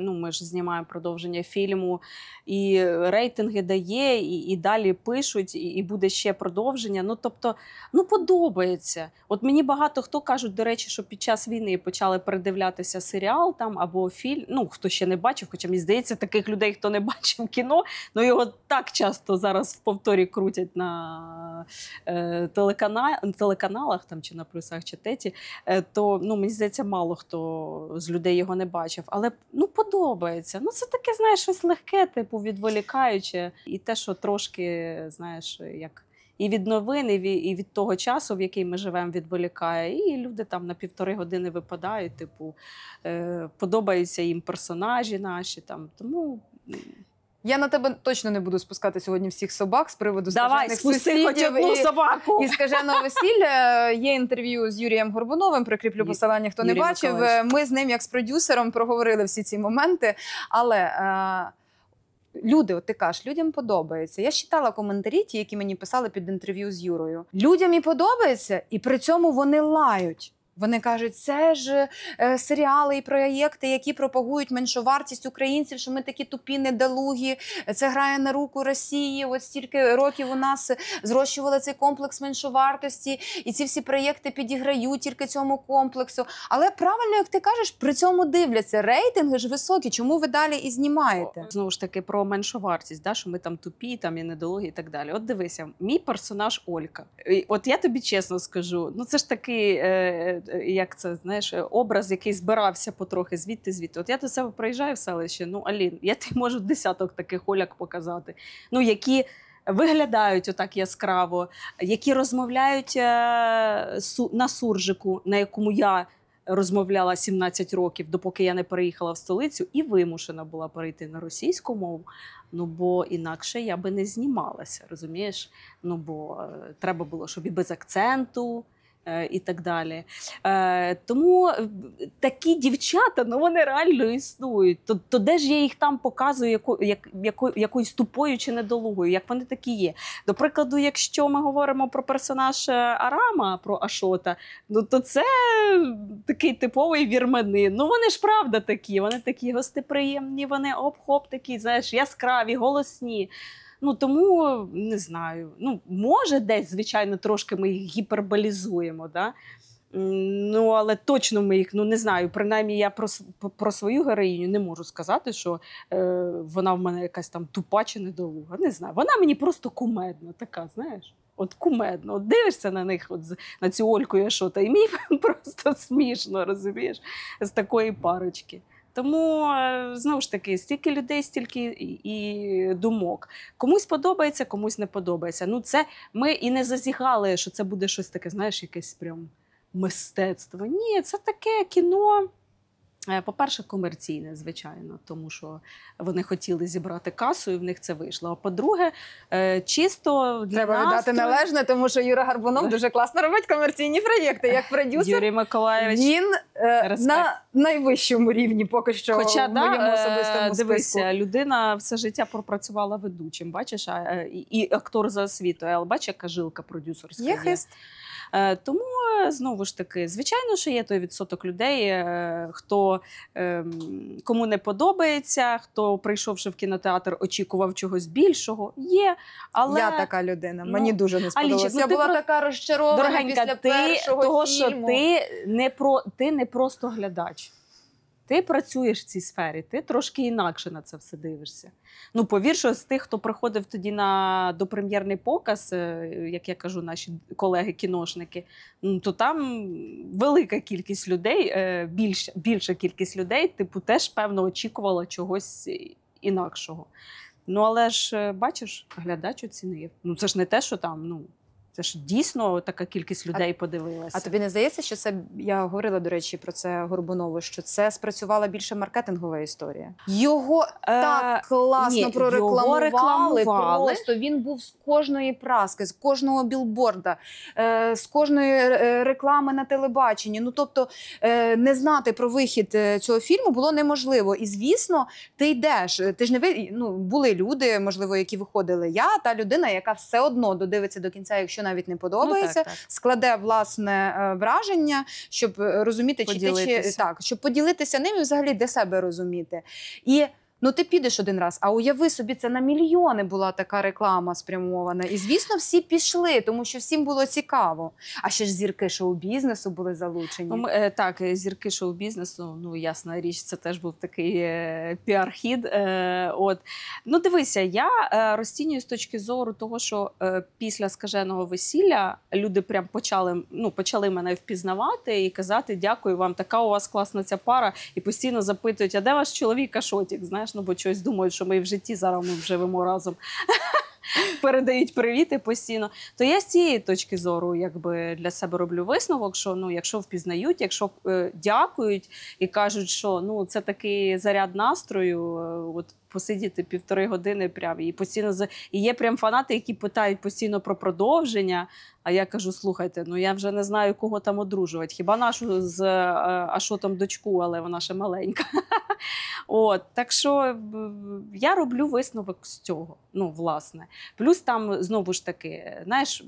Ну, Ми ж знімаємо продовження фільму, і рейтинги дає, і і далі пишуть, і і буде ще продовження. Ну, тобто, ну подобається. От мені багато хто кажуть, до речі, що під час війни почали передивлятися серіал там або фільм. Ну, хто ще не бачив бачив, хоча мені здається, таких людей, хто не бачив кіно, ну його так часто зараз в повторі крутять на е, телекана... телеканалах там, чи на плюсах, чи теті, е, то ну, мені здається, мало хто з людей його не бачив. Але ну, подобається. Ну, Це таке, знаєш, щось легке, типу, відволікаюче. І те, що трошки, знаєш, як і від новин, і від того часу, в який ми живемо, відволікає. І люди там на півтори години випадають. Типу е, подобаються їм персонажі наші там. Тому. Я на тебе точно не буду спускати сьогодні всіх собак з приводу Давай, сусідів одну і, собаку. і скаженого весілля. Є інтерв'ю з Юрієм Горбуновим. Прикріплю посилання, хто Юрій не бачив. Миколаївич. Ми з ним, як з продюсером, проговорили всі ці моменти, але. Е люди, от ти кажеш, людям подобається. Я читала коментарі, ті, які мені писали під інтерв'ю з Юрою. Людям і подобається, і при цьому вони лають. Вони кажуть, це ж е, серіали і проєкти, які пропагують меншовартість українців, що ми такі тупі, недолугі. Це грає на руку Росії. От стільки років у нас зрощували цей комплекс меншовартості, і ці всі проєкти підіграють тільки цьому комплексу. Але правильно, як ти кажеш, при цьому дивляться рейтинги ж високі. Чому ви далі і знімаєте? Знову ж таки про меншовартість, да, що ми там тупі, там і недолугі, і так далі. От дивися, мій персонаж Олька. От я тобі чесно скажу, ну це ж таки. Е, Е, як це знаєш, е, образ, який збирався потрохи, звідти звідти. От я до себе приїжджаю в селище, ну Алін, я ти можу десяток таких оляк показати. Ну які. Виглядають отак яскраво, які розмовляють е, на суржику, на якому я розмовляла 17 років, допоки я не переїхала в столицю, і вимушена була перейти на російську мову. Ну бо інакше я би не знімалася, розумієш? Ну бо треба було, щоб і без акценту. Е, і так далі. Е, тому е, такі дівчата ну вони реально існують. То, то де ж я їх там показую, яку, як, яку, якоюсь тупою чи недолугою, як вони такі є. До прикладу, якщо ми говоримо про персонаж Арама, про Ашота, ну то це такий типовий вірменин. Ну вони ж правда такі, вони такі гостеприємні, вони оп-хоп такі, знаєш, яскраві, голосні. Ну тому не знаю. Ну може, десь звичайно трошки ми їх гіперболізуємо. Да? Ну, але точно ми їх ну не знаю. Принаймні, я про про свою героїню не можу сказати, що е, вона в мене якась там тупа чи недолуга. Не знаю. Вона мені просто кумедна, така, знаєш, от кумедно. От дивишся на них, от на цю Ольку Яшота, і мені просто смішно розумієш з такої парочки. Тому е, знову ж таки, стільки людей, стільки і думок. Комусь подобається, комусь не подобається. Ну, це ми і не зазігали, що це буде щось таке, знаєш, якесь прям мистецтво. Ні, це таке кіно. Е, по-перше, комерційне, звичайно, тому що вони хотіли зібрати касу, і в них це вийшло. А по-друге, е, чисто для треба нас... віддати належне, тому що Юра Гарбунов дуже класно робить комерційні проєкти. Як продюсер Юрій Миколаївич, він е, респект. на найвищому рівні поки що Хоча, в моєму да, особистому дивися, списку. людина все життя пропрацювала ведучим. Бачиш, а і, і актор за освітою, але бачиш, яка жилка продюсерська. Є хист. Е, тому е, знову ж таки, звичайно, що є той відсоток людей, е, хто ем, кому не подобається, хто прийшовши в кінотеатр, очікував чогось більшого. Є, але я така людина. Ну, мені дуже не сподобалося. Ну, я була про... така розчарована. Дорогенька, після ти першого того, фільму. що ти не про ти не просто глядач. Ти працюєш в цій сфері, ти трошки інакше на це все дивишся. Ну, повір, що з тих, хто приходив тоді на допрем'єрний показ, е, як я кажу, наші колеги-кіношники, то там велика кількість людей, е, більш, більша кількість людей, типу, теж певно очікувала чогось інакшого. Ну, але ж е, бачиш, глядач оцінив. Ну це ж не те, що там, ну. Це ж дійсно така кількість людей а, подивилася. А тобі не здається, що це я говорила до речі про це Горбунову? Що це спрацювала більше маркетингова історія? Його так е, е, класно ні, прорекламували. Його рекламували. Просто він був з кожної праски, з кожного білборда, е, з кожної е, реклами на телебаченні. Ну тобто е, не знати про вихід цього фільму було неможливо. І звісно, ти йдеш. Ти ж не ви ну були люди, можливо, які виходили. Я та людина, яка все одно додивиться до кінця, якщо навіть не ну, подобається, ну, так, так. складе власне е, враження, щоб е, розуміти, чи, ти, чи так, щоб поділитися ним і взагалі для себе розуміти. І Ну, ти підеш один раз, а уяви собі, це на мільйони була така реклама спрямована. І звісно, всі пішли, тому що всім було цікаво. А ще ж зірки шоу-бізнесу були залучені. Ну, е, так, е, зірки шоу-бізнесу, ну ясна річ, це теж був такий е, піар-хід. Е, от ну, дивися, я е, розцінюю з точки зору того, що е, після скаженого весілля люди прям почали ну, почали мене впізнавати і казати Дякую вам, така у вас класна ця пара, і постійно запитують, а де ваш чоловік Кашотік? Знаєш? страшно, бо щось думають, що ми в житті зараз ми живемо разом. Передають привіти постійно, то я з цієї точки зору, якби для себе роблю висновок, що ну, якщо впізнають, якщо е, дякують і кажуть, що ну це такий заряд настрою, е, от посидіти півтори години. Прям і постійно за і є прям фанати, які питають постійно про продовження. А я кажу: слухайте, ну я вже не знаю, кого там одружувати. Хіба нашу з е, а що дочку, але вона ще маленька. От, Так що я роблю висновок з цього. Ну, власне. Плюс там знову ж таки, знаєш,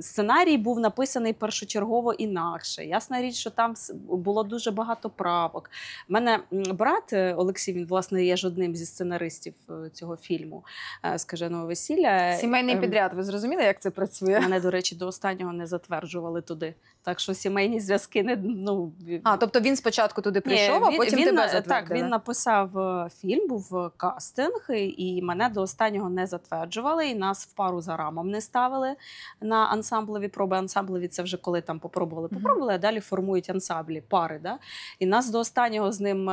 сценарій був написаний першочергово інакше. Ясна річ, що там було дуже багато правок. У мене брат е, Олексій, він власне є ж одним зі сценаристів сценаристів е, цього фільму е, Скаженого весілля. Сімейний ем, підряд. Ви зрозуміли, як це працює? Мене, до речі, до останнього не затверджували туди. Так що сімейні зв'язки не ну а тобто він спочатку туди прийшов, Ні, він, а потім він, тебе затвердили? Так, він написав е, фільм, був кастинг, і мене до останнього не затверджували. І нас в пару за рамом не ставили на ансамблеві проби. Ансамблеві це вже коли там попробували, попробували, а далі формують ансамблі, пари. Да? І нас до останнього з ним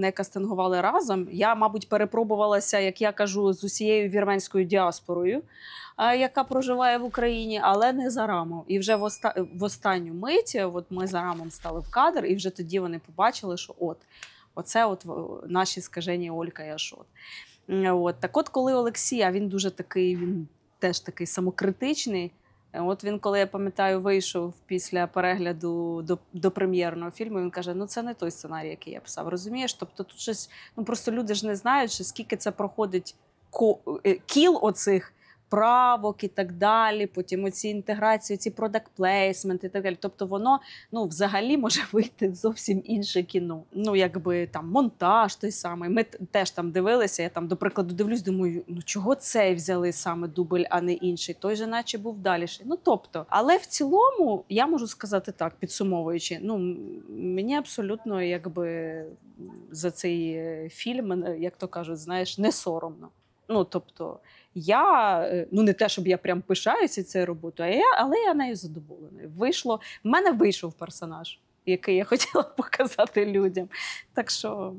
не кастингували разом. Я, мабуть, перепробувала пробувалася, як я кажу, з усією вірменською діаспорою, яка проживає в Україні, але не за рамом. І вже в, оста... в останню мить, е, от ми за рамом стали в кадр, і вже тоді вони побачили, що от оце от е, наші скажені Олька і Ашот. От так, от коли Олексія він дуже такий, він теж такий самокритичний. Е, от він, коли я пам'ятаю, вийшов після перегляду до до прем'єрного фільму. Він каже: Ну це не той сценарій, який я писав. Розумієш? Тобто, тут щось ну просто люди ж не знають, скільки це проходить ко е, кіл оцих правок і так далі. Потім оці інтеграції, ці продакт-плейсменти і так далі. Тобто, воно ну взагалі може вийти зовсім інше кіно. Ну якби там монтаж той самий. Ми теж там дивилися. Я там, до прикладу, дивлюсь, думаю, ну чого цей взяли саме дубль, а не інший. Той же, наче був даліший. Ну тобто, але в цілому я можу сказати так, підсумовуючи, ну мені абсолютно якби за цей е, фільм, е, як то кажуть, знаєш, не соромно. Ну тобто я е, ну не те, щоб я прям пишаюся цією роботою, а я, але я нею задоволена. Вийшло в мене вийшов персонаж, який я хотіла показати людям. Так що.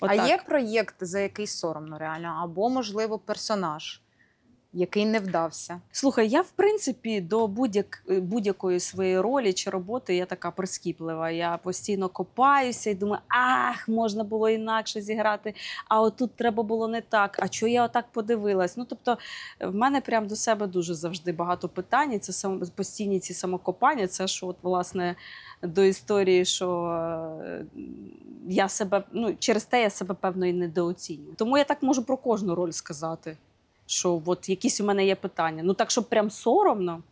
Отак. А є проєкт, за який соромно реально, або, можливо, персонаж, який не вдався. Слухай, я в принципі до е, будь-якої будь своєї ролі чи роботи я така прискіплива. Я постійно копаюся і думаю, ах, можна було інакше зіграти. А отут треба було не так. А чого я отак подивилась? Ну тобто, в мене прям до себе дуже завжди багато питань. Це Це постійні ці самокопання. Це що, от власне до історії, що е, я себе ну через те я себе певно і недооцінюю. Тому я так можу про кожну роль сказати що от якісь у мене є питання. Ну так, щоб прям соромно.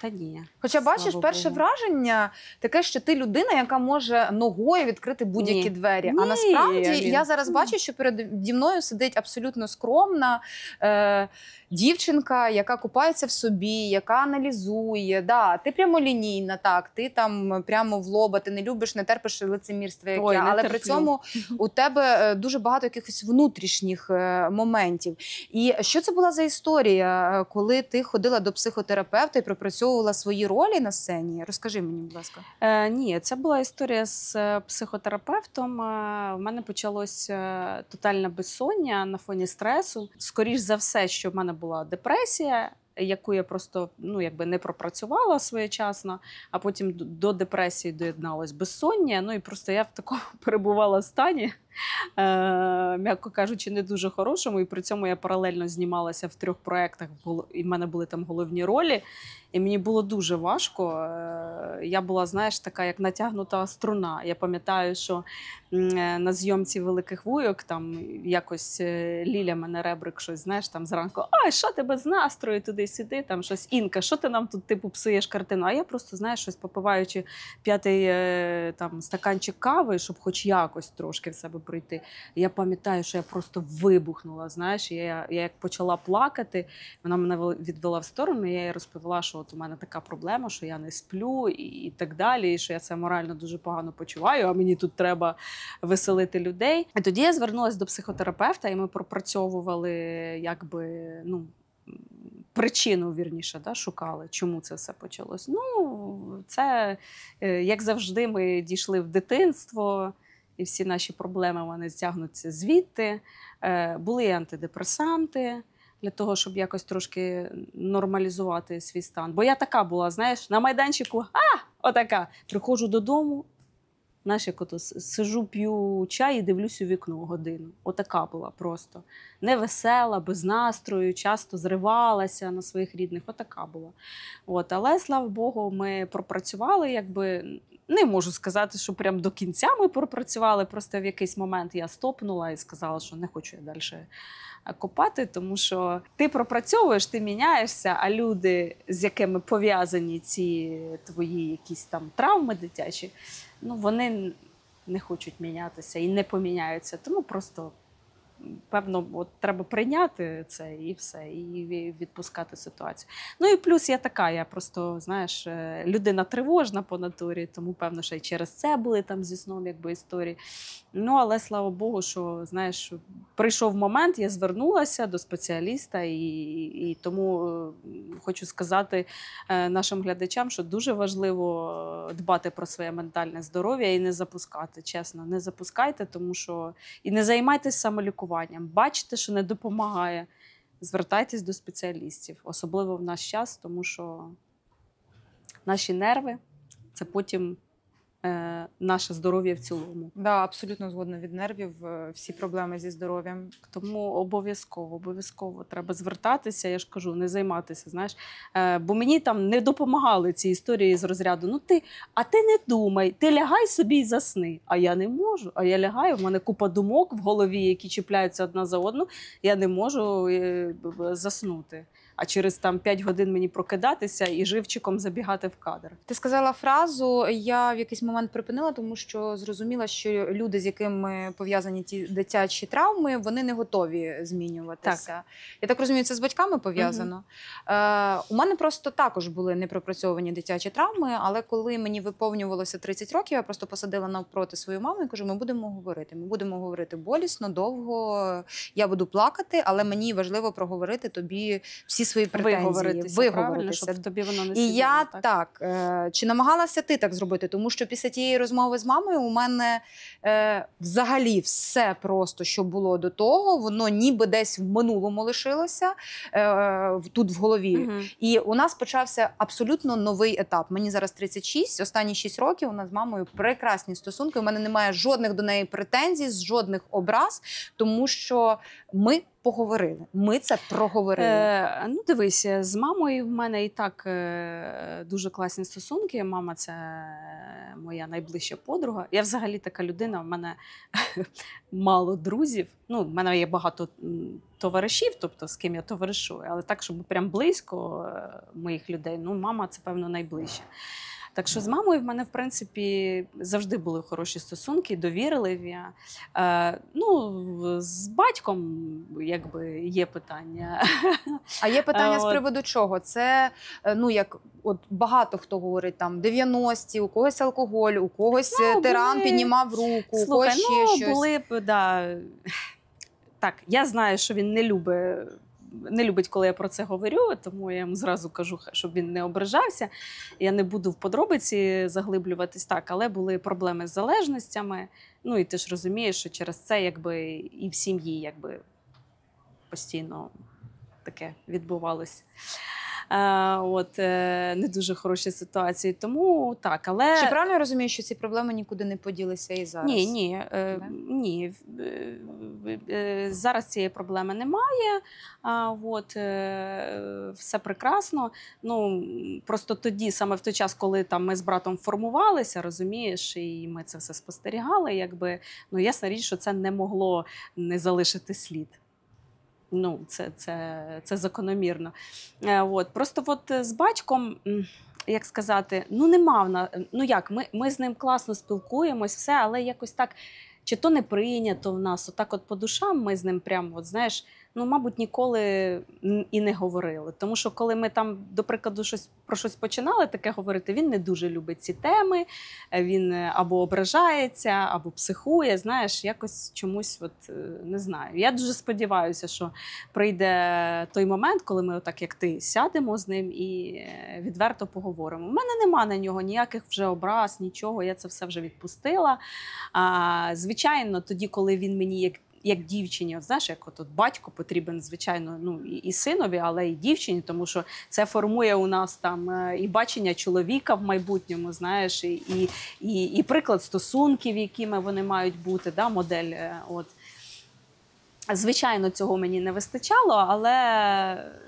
Та ні. Хоча Слава бачиш, перше Богу. враження таке, що ти людина, яка може ногою відкрити будь-які Ні. двері. а насправді Алін. я зараз бачу, що переді мною сидить абсолютно скромна е, дівчинка, яка купається в собі, яка аналізує. Да, Ти прямолінійна, так, ти там прямо в лоба, ти не любиш, не терпиш лицемірства, яке, Ой, не але при цьому у тебе е, дуже багато якихось внутрішніх е, моментів. І що це була за історія, е, коли ти ходила до психотерапевта і пропрацьовувала відпрацьовувала свої ролі на сцені? Розкажи мені, будь ласка. Е, Ні, це була історія з е, психотерапевтом. У е, мене почалося е, тотальне безсоння на фоні стресу. Скоріш за все, що в мене була депресія яку я просто ну якби не пропрацювала своєчасно, а потім до депресії доєдналось безсоння. Ну і просто я в такому перебувала стані, е, м'яко кажучи, не дуже хорошому. І при цьому я паралельно знімалася в трьох проєктах, і в мене були там головні ролі. І мені було дуже важко. Е, я була, знаєш, така як натягнута струна. Я пам'ятаю, що е, на зйомці великих вуйок там якось е, Ліля мене ребрик щось знаєш там зранку. Ай, що тебе з настрою туди? Сиди там щось інка, що ти нам тут типу псуєш картину? А я просто знаєш, щось попиваючи п'ятий е, там стаканчик кави, щоб хоч якось трошки в себе прийти. Я пам'ятаю, що я просто вибухнула. Знаєш, я я як почала плакати, вона мене відвела в сторону. і Я їй розповіла, що от у мене така проблема, що я не сплю і, і так далі. і Що я це морально дуже погано почуваю. А мені тут треба веселити людей. І тоді я звернулася до психотерапевта, і ми пропрацьовували якби ну причину вірніше да, шукали, чому це все почалось. Ну, це е, як завжди, ми дійшли в дитинство. І всі наші проблеми вони стягнуться звідти. Е, були антидепресанти для того, щоб якось трошки нормалізувати свій стан. Бо я така була, знаєш, на майданчику а, отака. Приходжу додому, Знаєш, як ото сижу, п'ю чай і дивлюсь у вікно годину. Отака була просто невесела, без настрою, часто зривалася на своїх рідних. Отака була. От, Але слава Богу, ми пропрацювали. Якби не можу сказати, що прям до кінця ми пропрацювали. Просто в якийсь момент я стопнула і сказала, що не хочу я далі е, копати, тому що ти пропрацьовуєш, ти міняєшся, а люди, з якими пов'язані ці твої якісь там травми дитячі ну вони не хочуть мінятися і не поміняються, тому просто певно, от треба прийняти це і все, і відпускати ситуацію. Ну і плюс я така, я просто знаєш, е, людина тривожна по натурі, тому певно, що і через це були там зі сном якби історії. Ну але слава Богу, що знаєш, прийшов момент, я звернулася до спеціаліста, і, і тому е, хочу сказати е, нашим глядачам, що дуже важливо дбати про своє ментальне здоров'я і не запускати. Чесно, не запускайте, тому що і не займайтеся самолікуванням лікуванням. Бачите, що не допомагає. Звертайтесь до спеціалістів, особливо в наш час, тому що наші нерви це потім. Е, наше здоров'я в цілому. Да, абсолютно згодна від нервів, е, всі проблеми зі здоров'ям. Тому обов'язково, обов'язково треба звертатися. Я ж кажу, не займатися. Знаєш, е, бо мені там не допомагали ці історії з розряду. Ну ти, а ти не думай, ти лягай собі і засни. А я не можу. А я лягаю. в мене купа думок в голові, які чіпляються одна за одну. Я не можу заснути а через там 5 годин мені прокидатися і живчиком забігати в кадр. Ти сказала фразу. Я в якийсь момент припинила, тому що зрозуміла, що люди, з якими пов'язані ті дитячі травми, вони не готові змінюватися. Так. Я так розумію, це з батьками пов'язано. Угу. Е, У мене просто також були непропрацьовані дитячі травми, але коли мені виповнювалося 30 років, я просто посадила навпроти свою маму і кажу: ми будемо говорити. Ми будемо говорити болісно, довго. Я буду плакати, але мені важливо проговорити тобі всі свої претензії виговоритися, Щоб тобі воно не сиділо, І я так? так е, чи намагалася ти так зробити? Тому що після тієї розмови з мамою у мене е, взагалі все просто, що було до того, воно ніби десь в минулому лишилося е, тут в голові. Угу. І у нас почався абсолютно новий етап. Мені зараз 36, останні 6 років у нас з мамою прекрасні стосунки. У мене немає жодних до неї претензій, жодних образ, тому що ми поговорили. Ми це проговорили. Е, Ну, дивись, з мамою в мене і так е, дуже класні стосунки. Мама це е, моя найближча подруга. Я взагалі така людина. в мене мало друзів. Ну, в мене є багато товаришів, тобто з ким я товаришую, але так, щоб прям близько е, моїх людей. Ну, мама це певно найближче. Так що з мамою в мене, в принципі, завжди були хороші стосунки, довірливі. Е, ну, з батьком якби є питання. А є питання з приводу чого? Це е, ну як от багато хто говорить там 90-ті, у когось алкоголь, у когось е, ну, тиран були... піднімав руку, у когось ну, ще ну, щось. були да. Так, я знаю, що він не любить не любить, коли я про це говорю, тому я йому зразу кажу, щоб він не ображався. Я не буду в подробиці заглиблюватись так, але були проблеми з залежностями. Ну і ти ж розумієш, що через це якби і в сім'ї якби постійно таке відбувалось. Е, от е, не дуже хороші ситуації. Тому так, але чи правильно я розумію, що ці проблеми нікуди не поділися і зараз? Ні, ні, е, ні. Е, зараз цієї проблеми немає. А от все прекрасно. Ну просто тоді, саме в той час, коли там ми з братом формувалися, розумієш, і ми це все спостерігали. Якби ну ясна річ, що це не могло не залишити слід. Ну, це це, це закономірно. Е, от. Просто от е, з батьком. Як сказати, ну нема в нас, ну як, ми ми з ним класно спілкуємось, все, але якось так, чи то не прийнято в нас, отак от по душам ми з ним прямо, от знаєш, ну, мабуть, ніколи і не говорили. Тому що, коли ми там, до прикладу, щось про щось починали таке говорити, він не дуже любить ці теми, е, він е, або ображається, або психує. Знаєш, якось чомусь от, е, не знаю. Я дуже сподіваюся, що прийде той момент, коли ми, отак як ти, сядемо з ним і відверто поговоримо. У мене нема на нього ніяких вже образ, нічого. Я це все вже відпустила. А, Звичайно, тоді, коли він мені як як дівчині, знаєш, як от, от батько потрібен, звичайно, ну і, і синові, але і дівчині, тому що це формує у нас там е, і бачення чоловіка в майбутньому, знаєш, і і, і, і приклад стосунків, якими вони мають бути, да, модель. Е, от Звичайно, цього мені не вистачало, але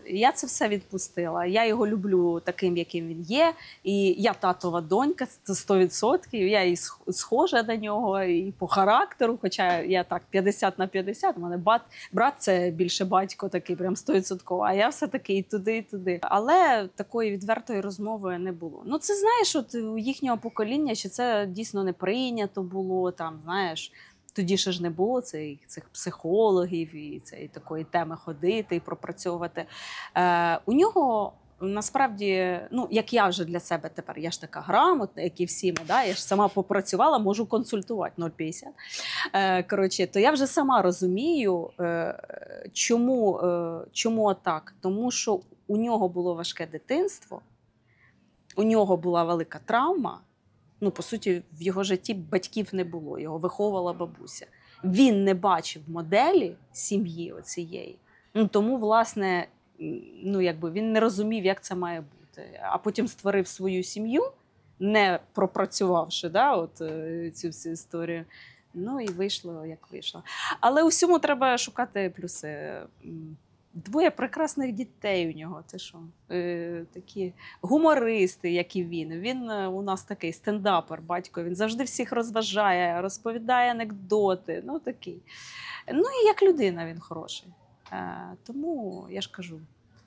я це все відпустила. Я його люблю таким, яким він є. І я татова донька, це 100%. Я і схожа на нього, і по характеру. Хоча я так 50 на 50, У мене бат, брат це більше батько, такий прям 100%, А я все таки і туди, і туди. Але такої відвертої розмови не було. Ну це знаєш, от у їхнього покоління, що це дійсно не прийнято було там, знаєш. Тоді ще ж не було цих цих психологів і цієї такої теми ходити і пропрацьовувати. Е, У нього насправді, ну як я вже для себе тепер, я ж така грамотна, як і всі ми, да, я ж сама попрацювала, можу консультувати 0,50. Е, Коротше, то я вже сама розумію, е, чому, е, чому так. Тому що у нього було важке дитинство, у нього була велика травма ну по суті, в його житті батьків не було, його виховувала бабуся. Він не бачив моделі сім'ї оцієї. Ну тому, власне, ну якби він не розумів, як це має бути. А потім створив свою сім'ю, не пропрацювавши да, от е, цю всю історію. Ну і вийшло як вийшло. Але у всьому треба шукати плюси. Двоє прекрасних дітей у нього. Ти що? Е, Такі гумористи, як і він. Він е, у нас такий стендапер, батько. Він завжди всіх розважає, розповідає анекдоти. Ну такий. Ну і як людина він хороший. Е, Тому я ж кажу,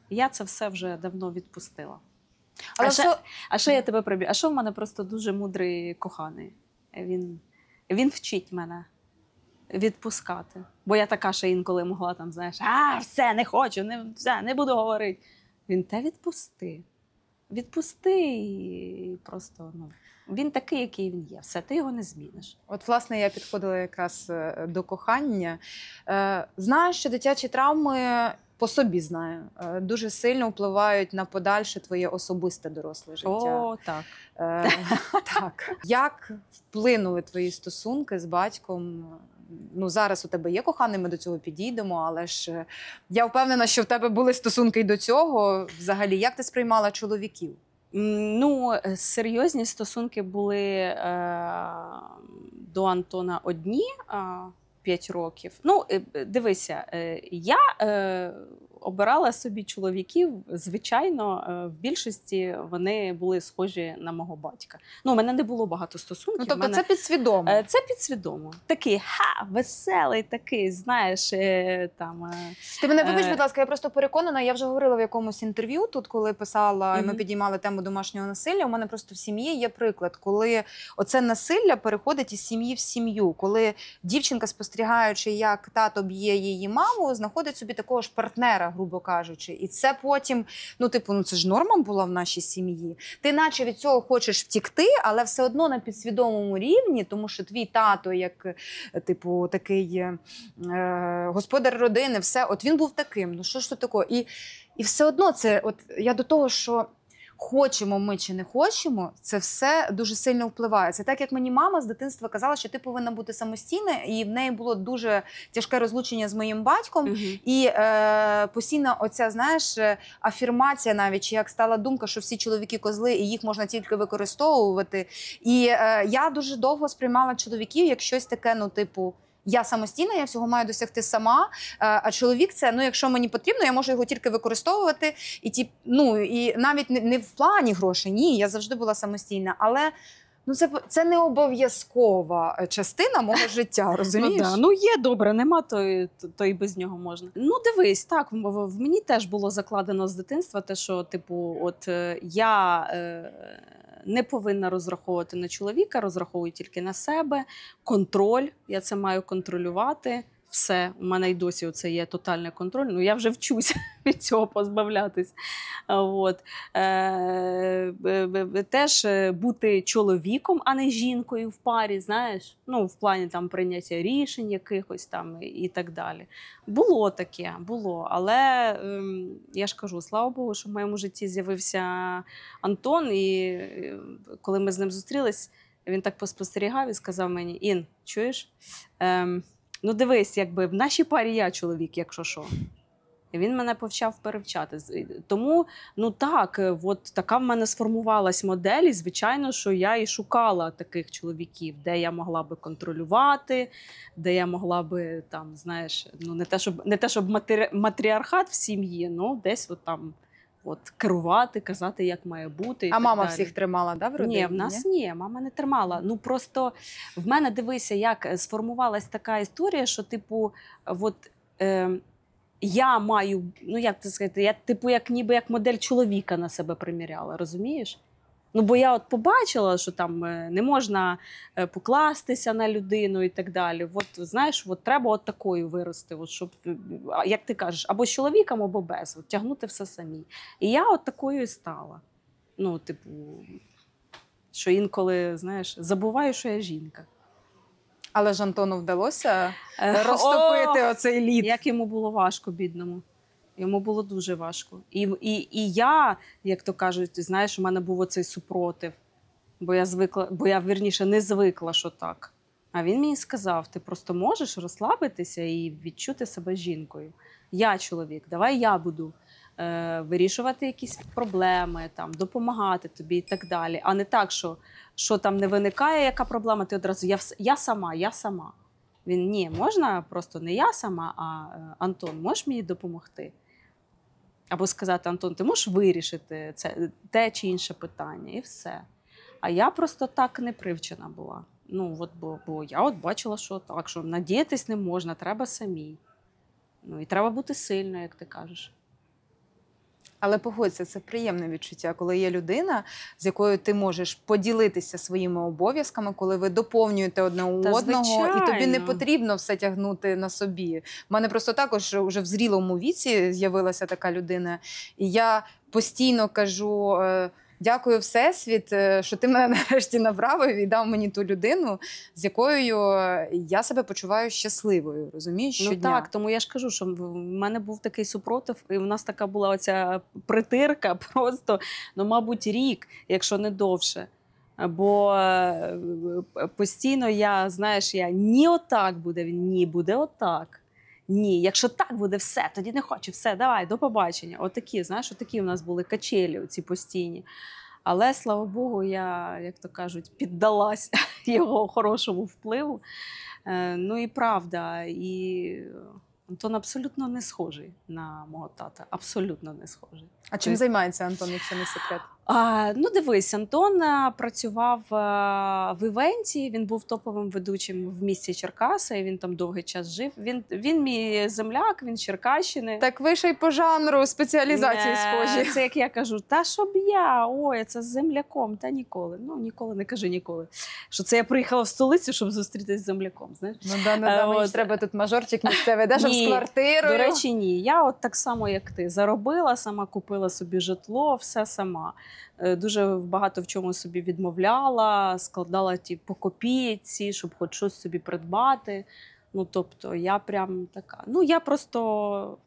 я це все вже давно відпустила. Але а, що ще, а ще я тебе приб'ю. А що в мене просто дуже мудрий коханий? Він, Він вчить мене відпускати. Бо я така ще інколи могла там, знаєш, а все, не хочу, не все, не буду говорити. Він те відпусти. Відпусти і просто ну він такий, який він є. Все, ти його не зміниш. От, власне, я підходила якраз е, до кохання. Е, знаю, що дитячі травми по собі знаю, е, дуже сильно впливають на подальше твоє особисте доросле життя. О, так. так. Як вплинули твої стосунки з батьком ну зараз у тебе є коханий, ми до цього підійдемо. Але ж е, я впевнена, що в тебе були стосунки і до цього. Взагалі, як ти сприймала чоловіків? Ну, е, серйозні стосунки були е, до Антона одні. Е років. Ну, е, дивися, я е, обирала собі чоловіків, звичайно, е, в більшості вони були схожі на мого батька. Ну, у мене не було багато стосунків. Ну, тобто мене... це підсвідомо. Е, це підсвідомо. Такий ха, веселий, такий, знаєш, е, там. Ти мене вибач, будь ласка, я просто переконана. Я вже говорила в якомусь інтерв'ю тут, коли писала, mm -hmm. ми підіймали тему домашнього насилля. У мене просто в сім'ї є приклад, коли оце насилля переходить із сім'ї в сім'ю, коли дівчинка, спостерігаючи, як тато б'є її маму, знаходить собі такого ж партнера грубо кажучи, і це потім, ну типу, ну це ж норма була в нашій сім'ї. Ти наче від цього хочеш втікти, але все одно на підсвідомому рівні, тому що твій тато, як е, типу, такий е, е, господар родини, все, от він був таким. Ну що ж то таке? І, і все одно це, от я до того, що хочемо ми чи не хочемо, це все дуже сильно впливає. Це так як мені мама з дитинства казала, що ти повинна бути самостійна, і в неї було дуже тяжке розлучення з моїм батьком. Угу. І е, постійно оця знаєш е, афірмація, навіть як стала думка, що всі чоловіки козли і їх можна тільки використовувати. І е, я дуже довго сприймала чоловіків як щось таке, ну типу. Я самостійна, я всього маю досягти сама. Е, а чоловік це ну, якщо мені потрібно, я можу його тільки використовувати. І ті, ну і навіть не, не в плані грошей. Ні, я завжди була самостійна, але. Ну, це це не обов'язкова е, частина мого життя, ну розумієш? Ну, да. ну є добре, нема то, то і без нього можна. Ну дивись, так в мені теж було закладено з дитинства те, що типу, от е, я. Е, не повинна розраховувати на чоловіка, розраховую тільки на себе. Контроль, я це маю контролювати все. У мене й досі це є тотальний контроль. Ну я вже вчуся від цього позбавлятись. От. Е, теж е, бути чоловіком, а не жінкою в парі, знаєш, ну в плані там прийняття рішень якихось там і так далі. Було таке, було. Але ем, я ж кажу, слава Богу, що в моєму житті з'явився Антон, і е, коли ми з ним зустрілись. Він так поспостерігав і сказав мені: Ін, чуєш? Ем, Ну, дивись, якби в нашій парі я чоловік, якщо що. Він мене повчав перевчати. Тому, ну так, е, от така в мене сформувалась модель, і звичайно, що я і шукала таких чоловіків, де я могла би контролювати, де я могла би там, знаєш, ну не те, щоб не те, щоб матріархат в сім'ї, ну десь от там от керувати, казати, як має бути. а мама далі. всіх тримала, да, в родині? Ні, в нас ні? ні, мама не тримала. Ну просто в мене дивися, як е, сформувалась така історія, що, типу, от. Е, я маю, ну як це сказати, я типу, як ніби як модель чоловіка на себе приміряла, розумієш? Ну, бо я от побачила, що там е, не можна е, покластися на людину і так далі. От знаєш, от треба от такою вирости, от щоб е, як ти кажеш, або з чоловіком, або без, от тягнути все самі. І я от такою і стала. Ну, типу, що інколи знаєш, забуваю, що я жінка. Але ж Антону вдалося розтопити О, оцей лід. Як йому було важко, бідному. Йому було дуже важко. І і, і я, як то кажуть, знаєш, у мене був оцей супротив, бо я звикла, бо я вірніше не звикла, що так. А він мені сказав: ти просто можеш розслабитися і відчути себе жінкою. Я чоловік, давай я буду е, вирішувати якісь проблеми, там, допомагати тобі і так далі. А не так, що що там не виникає, яка проблема, ти одразу я я сама, я сама. Він ні, можна просто не я сама, а е, Антон, можеш мені допомогти? Або сказати, Антон, ти можеш вирішити це те чи інше питання, і все. А я просто так не привчена була. Ну, от, бо, бо я от бачила, що так, що надіятись не можна, треба самій. Ну і треба бути сильною, як ти кажеш. Але погодься, це приємне відчуття, коли є людина, з якою ти можеш поділитися своїми обов'язками, коли ви доповнюєте одне у одного, звичайно. і тобі не потрібно все тягнути на собі. У мене просто також вже в зрілому віці з'явилася така людина, і я постійно кажу. Е, дякую, Всесвіт, е, що ти мене нарешті набрав і дав мені ту людину, з якою я себе почуваю щасливою. Розумієш, ну щодня. Ну так, тому я ж кажу, що в мене був такий супротив, і в нас така була оця притирка, просто ну, мабуть, рік, якщо не довше. Бо е, постійно я знаєш, я ні отак буде, він ні буде отак. Ні, якщо так буде все, тоді не хочу. Все, давай, до побачення. Отакі, знаєш, отакі у нас були качелі ці постійні. Але слава Богу, я, як то кажуть, піддалася його хорошому впливу. Е, ну і правда, і Антон абсолютно не схожий на мого тата. Абсолютно не схожий. А чим тобто займається Антон, якщо не секрет? А, Ну, дивись, Антон е, працював е, в івенті. Він був топовим ведучим в місті Черкаса. і Він там довгий час жив. Він він мій земляк, він Черкащини. Так ви ще й по жанру спеціалізації е, схожі. Це як я кажу, та щоб я ой, це з земляком. Та ніколи. Ну ніколи не кажу ніколи. Що це я приїхала в столицю, щоб зустрітися з земляком. Знаєш, ну да, ну, да, мені треба тут мажорчик місцевий, Де щоб з квартирою. До речі, ні. Я от так само, як ти заробила, сама купила собі житло, все сама. Е, дуже багато в чому собі відмовляла, складала ті типу, по копійці, щоб хоч щось собі придбати. Ну, тобто, я прям така. Ну, я просто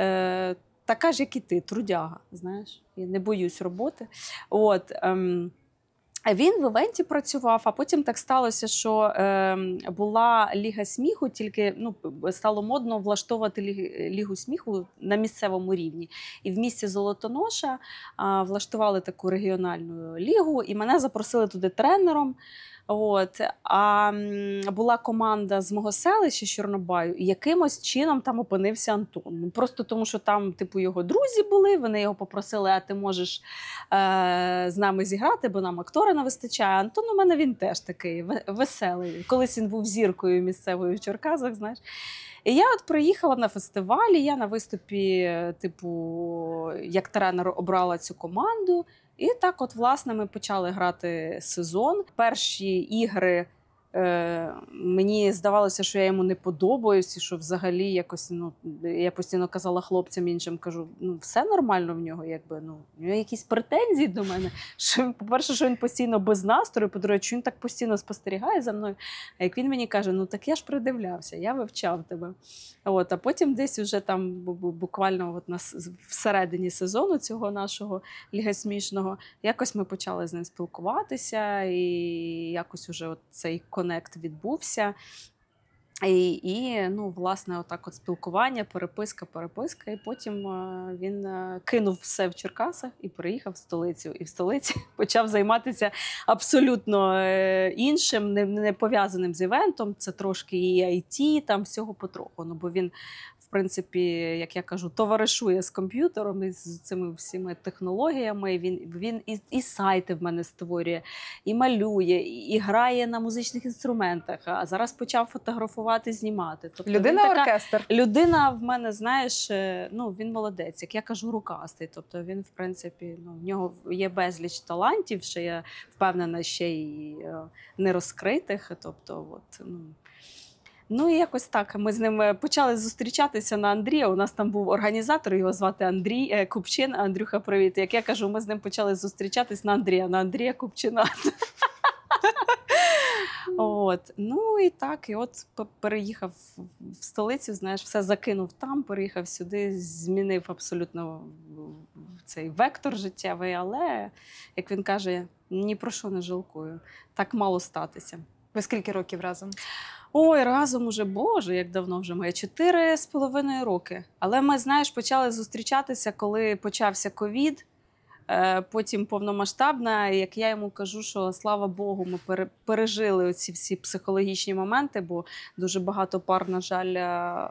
е, така ж, як і ти, трудяга. Знаєш, я не боюсь роботи. От. Ем, він в івенті працював, а потім так сталося, що е, була ліга сміху, тільки ну стало модно влаштовувати лігу сміху на місцевому рівні. І в місті Золотоноша е, влаштували таку регіональну лігу, і мене запросили туди тренером. От а була команда з мого селища Чорнобаю, і якимось чином там опинився Антон. Ну, просто тому, що там, типу, його друзі були. Вони його попросили, а ти можеш е- з нами зіграти, бо нам актора не вистачає. Антон у мене він теж такий веселий. Колись він був зіркою місцевою в Черказах. Знаєш. І я от приїхала на фестивалі. Я на виступі, типу, як тренер обрала цю команду. І так, от, власне, ми почали грати сезон. Перші ігри е, мені здавалося, що я йому не подобаюсь, і що взагалі якось ну я постійно казала хлопцям іншим, кажу, ну все нормально в нього, якби ну у нього якісь претензії до мене. Що по-перше, що він постійно без настрою, по-друге, що він так постійно спостерігає за мною. А як він мені каже, ну так я ж придивлявся, я вивчав тебе. От, а потім десь уже там буквально от на всередині сезону цього нашого ліга смішного, якось ми почали з ним спілкуватися, і якось уже от цей конект відбувся. І, і ну, власне, отак от спілкування, переписка, переписка. І потім е, він е, кинув все в Черкасах і приїхав в столицю. І в столиці почав займатися абсолютно е, іншим, не, не пов'язаним з івентом. Це трошки і IT, там всього потроху. Ну бо він принципі, як я кажу, товаришує з комп'ютером і з цими всіми технологіями. Він він і, і сайти в мене створює, і малює, і, і грає на музичних інструментах. А зараз почав фотографувати, знімати. Тобто людина така, оркестр. Людина в мене, знаєш, е, ну він молодець. Як я кажу, рукастий. Тобто він, в принципі, ну в нього є безліч талантів, ще я впевнена, ще й е, не розкритих. Тобто, от ну. Ну і якось так. Ми з ним е, почали зустрічатися на Андрія. У нас там був організатор, його звати Андрій е, Купчин. Андрюха, привіт. Як я кажу, ми з ним почали зустрічатись на Андрія, на Андрія Купчина. От, ну і так, і от переїхав в столицю, знаєш, все закинув там, переїхав сюди, змінив абсолютно цей вектор життєвий, але як він каже, ні про що не жалкую. Так мало статися. Ви скільки років разом? Ой, разом уже Боже, як давно вже ми. Чотири з половиною роки. Але ми, знаєш, почали зустрічатися, коли почався ковід, е, потім повномасштабна. І як я йому кажу, що слава Богу, ми пережили оці всі психологічні моменти, бо дуже багато пар, на жаль, е,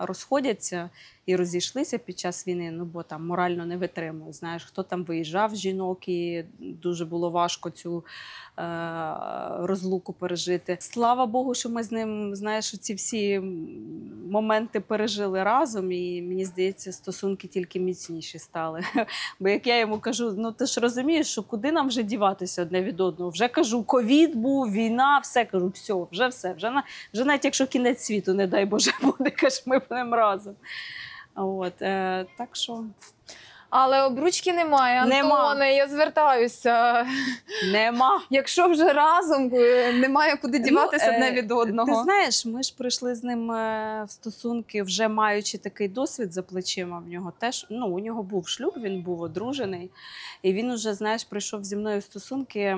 розходяться і розійшлися під час війни. Ну бо там морально не витримують. Знаєш, хто там виїжджав жінок, і дуже було важко цю Е, розлуку пережити. Слава Богу, що ми з ним знаєш, ці всі моменти пережили разом, і мені здається, стосунки тільки міцніші стали. Бо як я йому кажу, ну ти ж розумієш, що куди нам вже діватися одне від одного? Вже кажу, ковід був, війна, все кажу, все, вже все. Вже на вже навіть якщо кінець світу, не дай Боже, буде, кажу, ми будемо разом. От е, так що. Але обручки немає. Антоне, Нема. я звертаюся. Нема. Якщо вже разом е, немає куди ну, діватися е, одне від одного. Ти знаєш, ми ж прийшли з ним е, в стосунки, вже маючи такий досвід за плечима. В нього теж ну у нього був шлюб, він був одружений, і він уже знаєш, прийшов зі мною в стосунки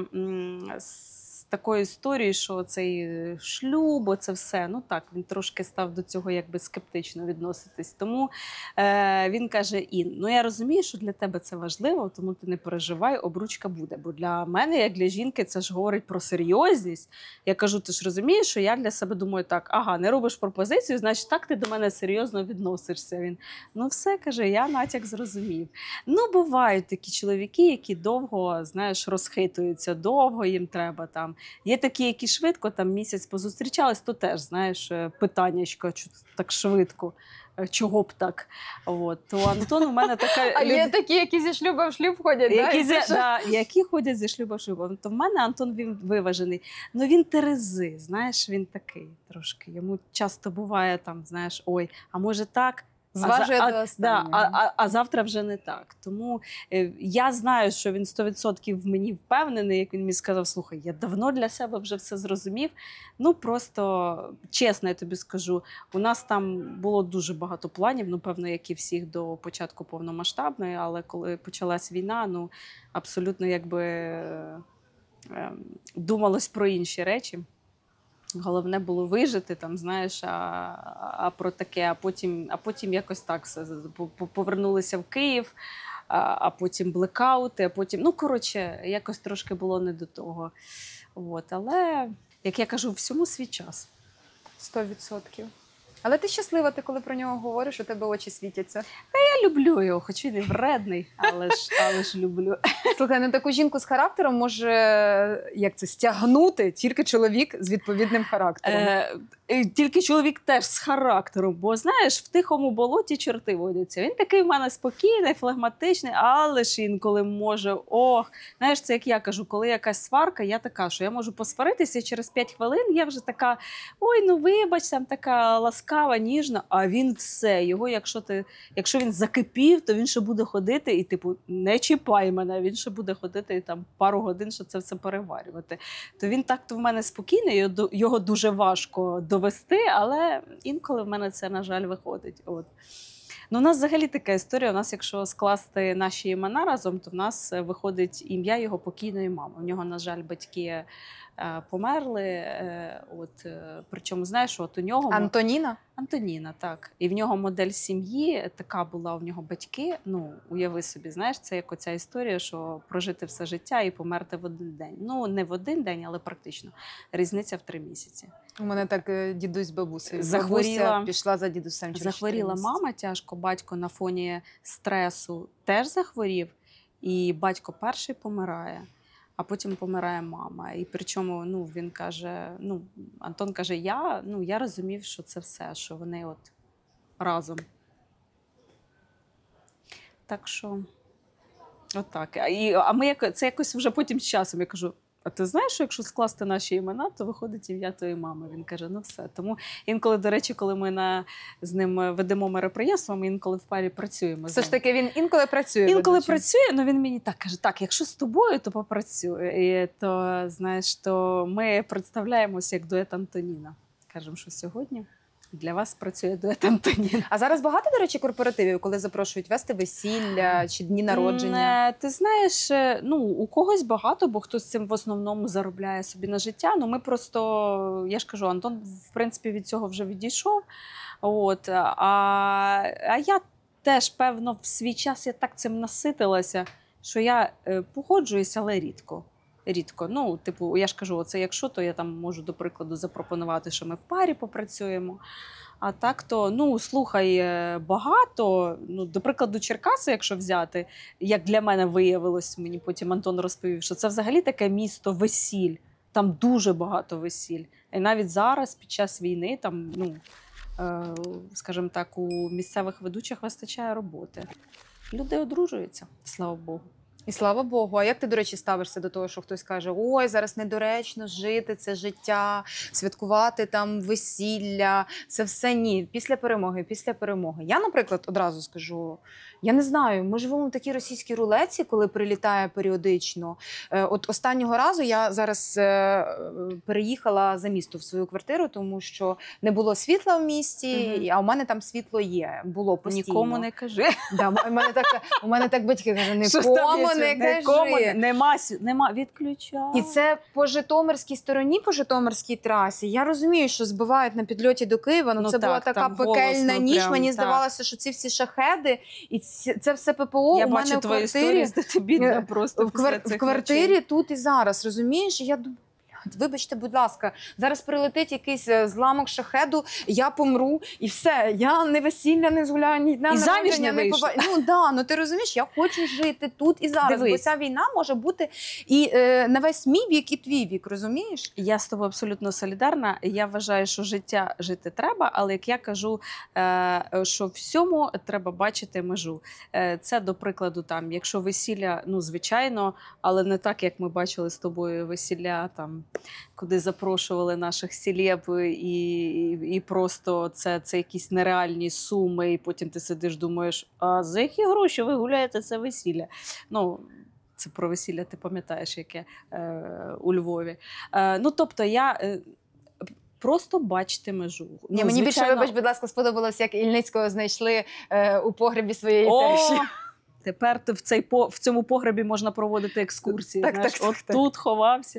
з такої історії, що цей е, шлюб, оце все. Ну так, він трошки став до цього якби скептично відноситись. Тому е, він каже: Ін, ну я розумію, що для тебе це важливо, тому ти не переживай, обручка буде. Бо для мене, як для жінки, це ж говорить про серйозність. Я кажу, ти ж розумієш, що я для себе думаю, так, ага, не робиш пропозицію, значить так ти до мене серйозно відносишся. Він ну все каже, я натяк зрозумів. Ну, бувають такі чоловіки, які довго знаєш, розхитуються довго, їм треба там Є такі, які швидко там місяць позустрічались, то теж знаєш е, питаннячко, так швидко. Е, чого б так? От. То Антон у мене така. А люд... є такі, які зі шлюба в шлюб ходять. Які, да? Зі... Да, які ходять зі шлюба в шлюб. То в мене Антон він виважений. Ну він терези, знаєш, він такий трошки. Йому часто буває там, знаєш, ой, а може так, зважує а, до останнього. А, да, а, а завтра вже не так. Тому е, я знаю, що він 100% мені впевнений, як він мені сказав, слухай, я давно для себе вже все зрозумів. Ну просто чесно, я тобі скажу, у нас там було дуже багато планів, ну певно, як і всіх до початку повномасштабної, але коли почалась війна, ну абсолютно якби. Ем, думалось про інші речі головне було вижити, там знаєш, а а про таке. А потім а потім якось так все повернулися в Київ, а а потім блекаути, а потім. Ну, коротше, якось трошки було не до того. От, Але, як я кажу, всьому свій час. Сто відсотків. Але ти щаслива, ти коли про нього говориш, у тебе очі світяться. Та я люблю його, хоч він і вредний, але ж але ж люблю. Слухай, ну таку жінку з характером може як це стягнути тільки чоловік з відповідним характером. Е, Е, тільки чоловік теж з характером, бо знаєш, в тихому болоті чорти водяться. Він такий в мене спокійний, флегматичний, але ж інколи може. Ох, знаєш, це як я кажу, коли якась сварка, я така, що я можу посваритися і через 5 хвилин. Я вже така, ой, ну вибач, там така ласкава, ніжна. А він все. Його, якщо ти, якщо він закипів, то він ще буде ходити і, типу, не чіпай мене. Він ще буде ходити і там пару годин, що це все переварювати. То він так то в мене спокійний, його дуже важко довести, але інколи в мене це, на жаль, виходить. От. Ну, у нас взагалі така історія. У нас, якщо скласти наші імена разом, то в нас е, виходить ім'я його покійної мами. У нього, на жаль, батьки Е, померли. Е, от е, причому, знаєш, от у нього Антоніна? Антоніна, так. І в нього модель сім'ї така була у нього батьки. Ну, уяви собі, знаєш, це як оця історія, що прожити все життя і померти в один день. Ну не в один день, але практично. Різниця в три місяці. У мене так дідусь з захворіла, Бабуся пішла за дідусем. Через захворіла мама тяжко, батько на фоні стресу теж захворів, і батько перший помирає а потім помирає мама. І причому ну, він каже: ну, Антон каже, я ну, я розумів, що це все, що вони от разом. Так що, отак. І, А ми це якось вже потім з часом я кажу а ти знаєш, що якщо скласти наші імена, то виходить ім'я твоєї мами. Він каже, ну все. Тому інколи, до речі, коли ми на, з ним е, ведемо мероприємство, ми інколи в парі працюємо. Все ж таки, він інколи працює. Інколи ведучим. працює, але ну, він мені так каже: так, якщо з тобою, то попрацюю. І то знаєш, то ми представляємося як дует Антоніна. Кажемо, що сьогодні для вас працює дует Антонін. А зараз багато, до речі, корпоративів, коли запрошують вести весілля чи дні народження? Не, ти знаєш, е, ну у когось багато, бо хтось цим в основному заробляє собі на життя. Ну ми просто, я ж кажу, Антон, в принципі, від цього вже відійшов. От е, а, а я теж певно в свій час я так цим наситилася, що я е, погоджуюся, але рідко рідко. Ну, типу, я ж кажу, оце якщо, то я там можу, до прикладу, запропонувати, що ми в парі попрацюємо. А так то, ну слухай, е, багато. Ну, До прикладу, Черкаси, якщо взяти, як для мене виявилось, мені потім Антон розповів, що це взагалі таке місто весіль. Там дуже багато весіль. І навіть зараз, під час війни, там, ну, е, скажімо так, у місцевих ведучих вистачає роботи. Люди одружуються, слава Богу. І слава Богу, а як ти, до речі, ставишся до того, що хтось каже: Ой, зараз недоречно жити це життя, святкувати там весілля, це все ні. Після перемоги, після перемоги. Я, наприклад, одразу скажу: я не знаю, ми живемо в такій російській рулеці, коли прилітає періодично. Е, от останнього разу я зараз е, переїхала за місто в свою квартиру, тому що не було світла в місті, а у мене там світло є. Було постійно. Нікому не кажи. Да, У мене так у мене так батьки кажуть, нікому не кажи. нема, нема відключав. І це по Житомирській стороні, по Житомирській трасі. Я розумію, що збивають на підльоті до Києва. Ну, ну це так, була така пекельна голосно, ніч. Прям, Мені так. здавалося, що ці всі шахеди, і ці, це все ППО. Я у мене бачу в квартирі, історії, бідна е, просто в, квар в квартирі тут і зараз. Розумієш, я думаю, Вибачте, будь ласка, зараз прилетить якийсь е, зламок шахеду, я помру і все. Я не весілля не згуляю, ні дня і не вийшла. Ну да, ну ти розумієш, я хочу жити тут і зараз. Дивись. Бо ця війна може бути і е, на весь мій вік, і твій вік. Розумієш? Я з тобою абсолютно солідарна. Я вважаю, що життя жити треба, але як я кажу, е, що всьому треба бачити межу. Е, це до прикладу, там, якщо весілля, ну звичайно, але не так, як ми бачили з тобою весілля там куди запрошували наших сілєб, і і просто це це якісь нереальні суми, і потім ти сидиш, думаєш, а за які гроші ви гуляєте це весілля? Ну, Це про весілля ти пам'ятаєш, яке е, у Львові. Е, ну, тобто я... Е, Просто бачити межу. Ні, ну, Мені звичайно... більше, вибач, будь ласка, сподобалось, як Ільницького знайшли е, у погребі своєї тещі. Тепер в цей в цьому погребі можна проводити екскурсії. Так, знаєш, так, От так, тут ховався.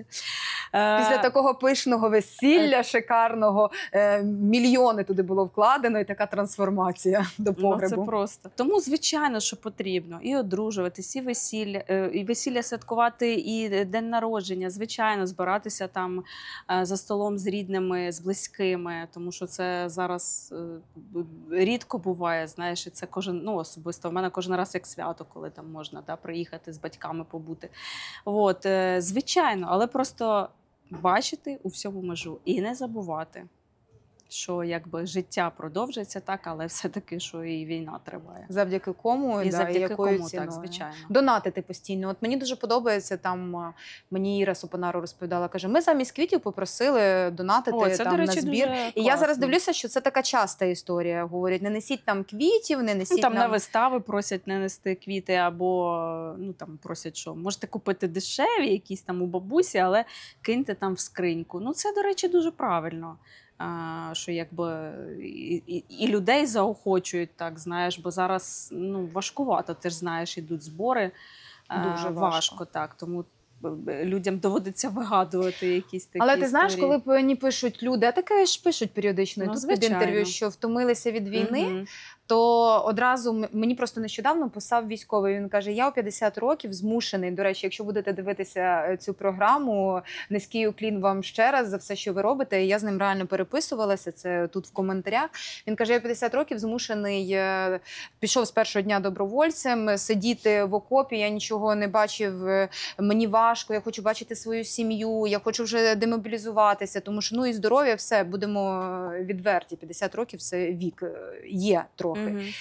Е, Після такого пишного весілля, е, шикарного, е, мільйони туди було вкладено, і така трансформація до погребу. Ну, Це просто. Тому, звичайно, що потрібно і одружуватись, і весілля, і весілля святкувати, і день народження, звичайно, збиратися там за столом з рідними, з близькими, тому що це зараз рідко буває, знаєш, і це кожен ну особисто в мене кожен раз як свято багато коли там можна да, приїхати з батьками побути. От, е, Звичайно, але просто бачити у всьому межу і не забувати що якби життя продовжиться так, але все-таки, що і війна триває. Завдяки кому і да, завдяки якою кому ціною. так, звичайно. Донатити постійно. От мені дуже подобається там. Мені Іра Супонару розповідала, каже: ми замість квітів попросили донатити О, це, там до речі, на збір. Дуже і класно. я зараз дивлюся, що це така часта історія. Говорять: не несіть там квітів, не несіть ну, там нам... на вистави, просять не нести квіти, або ну там просять, що можете купити дешеві, якісь там у бабусі, але киньте там в скриньку. Ну це до речі, дуже правильно що якби і, і, людей заохочують, так знаєш, бо зараз ну важкувато. Ти ж знаєш, ідуть збори е, дуже важко, важко так. Тому людям доводиться вигадувати якісь такі. Але ти знаєш, коли мені пишуть люди, а таке ж пишуть періодично. Ну, і тут звичайно. під інтерв'ю, що втомилися від війни. Угу то одразу мені просто нещодавно писав військовий. Він каже: Я у 50 років змушений. До речі, якщо будете дивитися е, цю програму, низький уклін вам ще раз за все, що ви робите. Я з ним реально переписувалася. Це тут в коментарях. Він каже: Я у 50 років змушений е, пішов з першого дня добровольцем, сидіти в окопі. Я нічого не бачив. Е, мені важко, я хочу бачити свою сім'ю. Я хочу вже демобілізуватися, тому що ну і здоров'я, все будемо відверті. 50 років це вік є трохи трохи.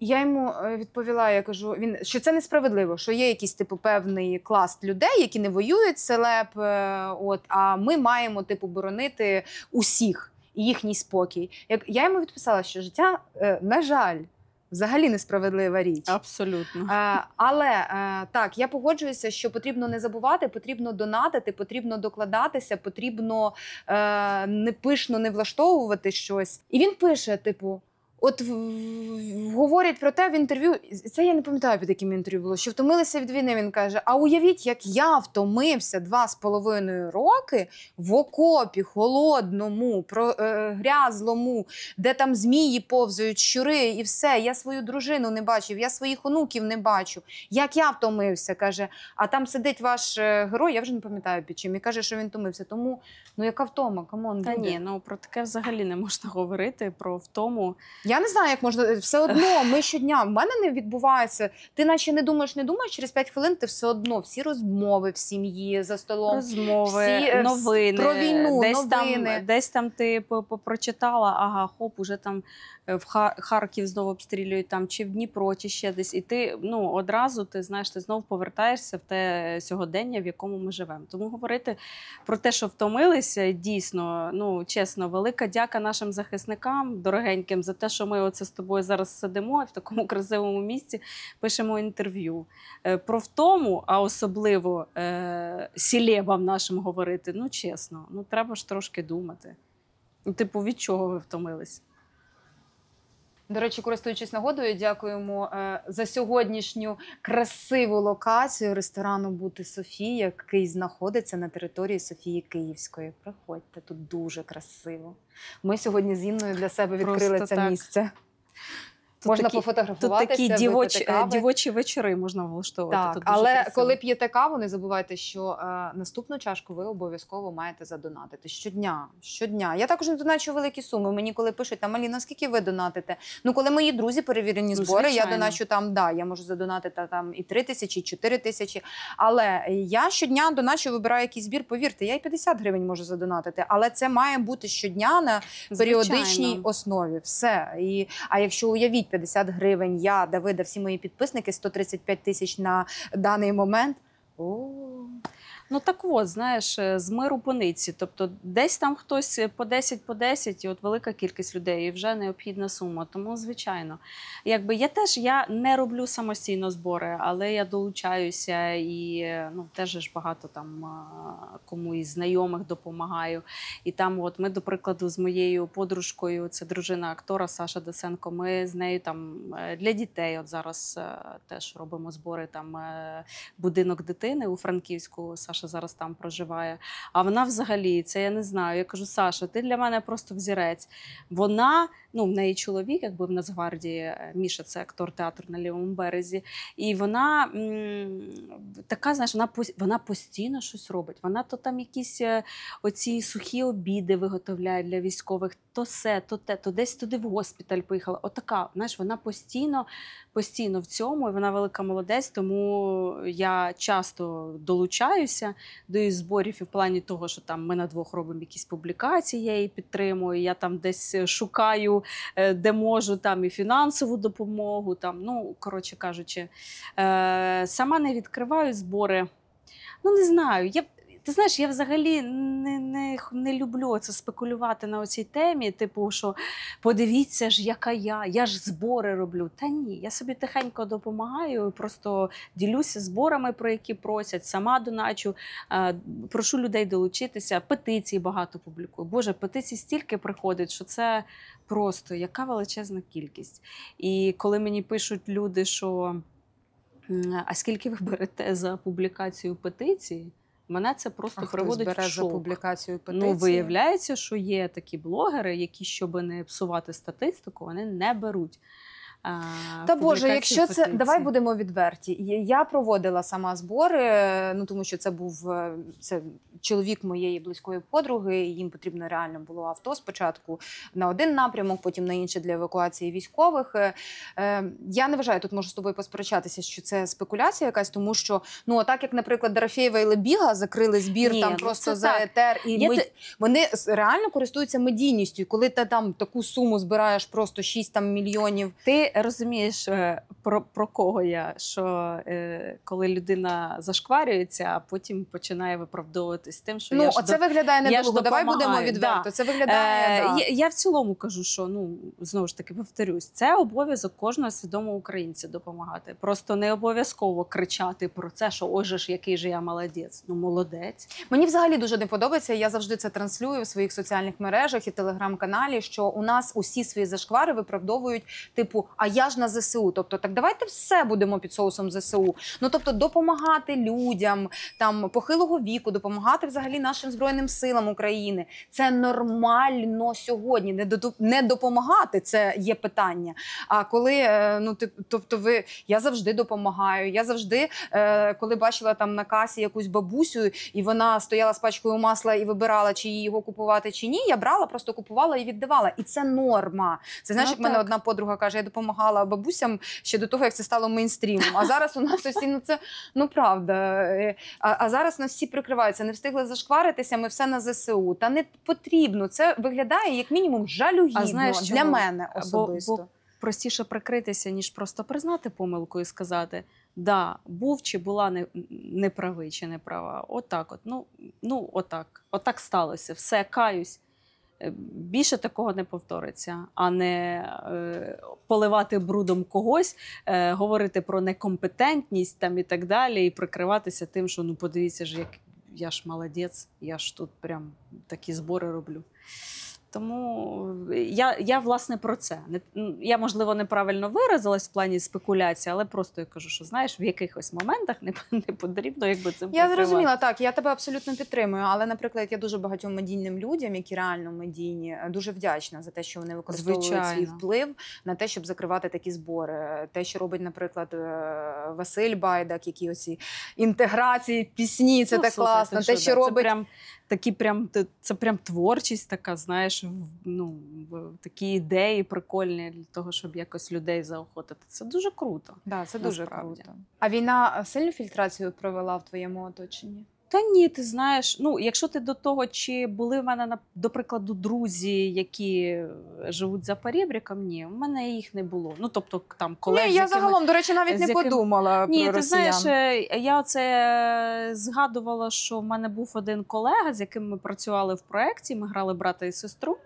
Я йому е, відповіла, я кажу, він що це несправедливо, що є якийсь типу певний класт людей, які не воюють селеп. Е, от а ми маємо типу боронити усіх і їхній спокій. Як я йому відписала, що життя, е, на жаль, взагалі несправедлива річ. Абсолютно. А, але а, е, так, я погоджуюся, що потрібно не забувати, потрібно донатити, потрібно докладатися, потрібно а, е, не пишно не влаштовувати щось. І він пише: типу. От говорять про те в інтерв'ю, це я не пам'ятаю під яким інтерв'ю було, що втомилися від війни. Він каже: А уявіть, як я втомився два з половиною роки в окопі, холодному, про е, грязлому, де там змії повзають, щури, і все. Я свою дружину не бачив, я своїх онуків не бачу. Як я втомився, каже. А там сидить ваш е, герой, я вже не пам'ятаю під чим, і каже, що він втомився. Тому ну яка втома? Камон, Та ні, ну про таке взагалі не можна говорити. Про втому. Я я не знаю, як можна е, все одно. Ми щодня в мене не відбувається. Ти наче не думаєш, не думаєш. Через 5 хвилин ти все одно всі розмови в сім'ї за столом, розмови, всі е, новини про війну, десь новини. там, десь там ти прочитала, ага, хоп, уже там е, в Харків знову обстрілюють там чи в Дніпро, чи ще десь. І ти ну одразу ти знаєш, ти знову повертаєшся в те сьогодення, в якому ми живемо. Тому говорити про те, що втомилися, дійсно, ну чесно, велика дяка нашим захисникам дорогеньким за те, що що ми оце з тобою зараз сидимо в такому красивому місці, пишемо інтерв'ю. Е, про втому, а особливо е, сілебам нашим говорити, ну чесно, ну треба ж трошки думати. Ну, типу, від чого ви втомились? До речі, користуючись нагодою, дякуємо е, за сьогоднішню красиву локацію ресторану Бути Софія, який знаходиться на території Софії Київської. Приходьте, тут дуже красиво. Ми сьогодні з Інною для себе відкрили Просто це так. місце тут можна такі, пофотографуватися. Тут такі дівоч, е, дівочі вечори можна влаштовувати. Так, тут Але красиво. коли п'єте каву, не забувайте, що е, наступну чашку ви обов'язково маєте задонатити щодня. Щодня. Я також не доначу великі суми. Мені коли пишуть там Аліна, скільки ви донатите? Ну, коли мої друзі перевірені ну, збори, я доначу там, да, я можу задонатити там і 3 тисячі, і 4 тисячі. Але я щодня доначу вибираю якийсь збір. Повірте, я і 50 гривень можу задонатити, але це має бути щодня на періодичній Звичайно. основі. Все. І, А якщо уявіть. 750 гривень. Я, Давида, всі мої підписники, 135 тисяч на даний момент. О, Ну так от, знаєш, е, з миру по ниці. Тобто, десь там хтось е, по 10 по 10, і от велика кількість людей, і вже необхідна сума. Тому, звичайно, якби я теж я не роблю самостійно збори, але я долучаюся і е, ну, теж ж багато там кому із знайомих допомагаю. І там, от ми, до прикладу, з моєю подружкою, це дружина актора Саша Десенко. Ми з нею там для дітей. От зараз теж робимо збори. Там будинок дитини у Франківську Саша. Саша зараз там проживає. А вона взагалі це я не знаю. Я кажу, Саша, ти для мене просто взірець. Вона, ну в неї чоловік, якби в Нацгвардії е, Міша, це актор театру на лівому березі. І вона м така, знаєш, вона вона постійно щось робить. Вона то там якісь е, оці сухі обіди виготовляє для військових, то все, то те, то десь туди в госпіталь поїхала. Отака, знаєш, вона постійно, постійно в цьому, і вона велика молодець, тому я часто долучаюся долучаюся до її зборів і в плані того, що там ми на двох робимо якісь публікації, я її підтримую. Я там десь е, шукаю, е, де можу там і фінансову допомогу. Там, ну коротше кажучи, е, сама не відкриваю збори. Ну, не знаю. Я ти знаєш, я взагалі не не, не люблю це спекулювати на оцій темі. Типу, що подивіться ж, яка я, я ж збори роблю. Та ні, я собі тихенько допомагаю, просто ділюся зборами, про які просять, сама доначу, е, прошу людей долучитися. Петиції багато публікую. Боже, петицій стільки приходить, що це просто яка величезна кількість. І коли мені пишуть люди, що а скільки ви берете за публікацію петиції? Мене це просто а приводить хтось в шок. за публікацію ну, петиції? Ну, виявляється, що є такі блогери, які, щоб не псувати статистику, вони не беруть. Та Боже, якщо це давай будемо відверті. Я проводила сама збори, ну тому що це був е, це чоловік моєї близької подруги. Їм потрібно реально було авто спочатку на один напрямок, потім на інший для евакуації військових. Е, е, я не вважаю, тут можу з тобою посперечатися, що це спекуляція якась, тому що ну так як, наприклад, Дарафєєва і Лебіга закрили збір Ні, там ну, просто за так. етер, і ми те... вони реально користуються медійністю. Коли ти там таку суму збираєш, просто 6 там мільйонів. Ти розумієш, е, про про кого я? Що е, коли людина зашкварюється, а потім починає виправдовуватись тим, що ну, я оце до... виглядає недолуго. Давай будемо відверто. Да. Це виглядає. Е, да. я, я в цілому кажу, що ну знову ж таки повторюсь, це обов'язок кожного свідомого українця допомагати. Просто не обов'язково кричати про це, що ой ж, який же я молодець. Ну молодець. Мені взагалі дуже не подобається. Я завжди це транслюю в своїх соціальних мережах і телеграм-каналі. Що у нас усі свої зашквари виправдовують, типу, а я ж на ЗСУ. Тобто, так давайте все будемо під соусом ЗСУ. Ну тобто, допомагати людям там похилого віку, допомагати взагалі нашим збройним силам України. Це нормально сьогодні. Не не допомагати це є питання. А коли е, ну ти, тобто, ви я завжди допомагаю. Я завжди, е, коли бачила там на касі якусь бабусю, і вона стояла з пачкою масла і вибирала, чи її його купувати, чи ні. Я брала, просто купувала і віддавала. І це норма. Це знаєш, ну, як так. мене одна подруга каже, я допомагаю допомагала бабусям ще до того, як це стало мейнстрімом. А зараз у нас усі ну це ну правда. Е, а а зараз нас всі прикриваються, не встигли зашкваритися. Ми все на ЗСУ. Та не потрібно. Це виглядає як мінімум жалюгідно а знаєш, для мене особисто. Бо, бо простіше прикритися ніж просто признати помилку і сказати. Да, був чи була не, не правий чи не права. Отак, от, от ну ну отак, отак сталося. Все каюсь. Е, більше такого не повториться, а не е, поливати брудом когось, е, говорити про некомпетентність там і так далі, і прикриватися тим, що ну подивіться ж, як я ж молодець, я ж тут прям такі збори роблю. Тому е, я я власне про це я можливо неправильно виразилась в плані спекуляції, але просто я кажу, що знаєш, в якихось моментах не, не потрібно, якби це я зрозуміла. Так я тебе абсолютно підтримую. Але, наприклад, я дуже багатьом медійним людям, які реально медійні, е, дуже вдячна за те, що вони використовують Звичайно. свій вплив на те, щоб закривати такі збори. Те, що робить, наприклад, е, Василь Байдак, які оці інтеграції, пісні це ну, так класно. Те, що, що робить прям такі прям це прям творчість, така, знаєш, ну такі ідеї прикольні для того, щоб якось людей заохотити. Це дуже круто. Да, Це дуже Насправді. круто. А війна сильну фільтрацію провела в твоєму оточенні? Та ні, ти знаєш, ну якщо ти до того, чи були в мене на до прикладу друзі, які е, живуть за перебріком, ні, в мене їх не було. Ну тобто там колеги. Ні, я якими, загалом, до речі, навіть не яким... подумала. Ні, про ти росіян. знаєш, е, я це е, згадувала, що в мене був один колега, з яким ми працювали в проєкті, Ми грали брата і сестру.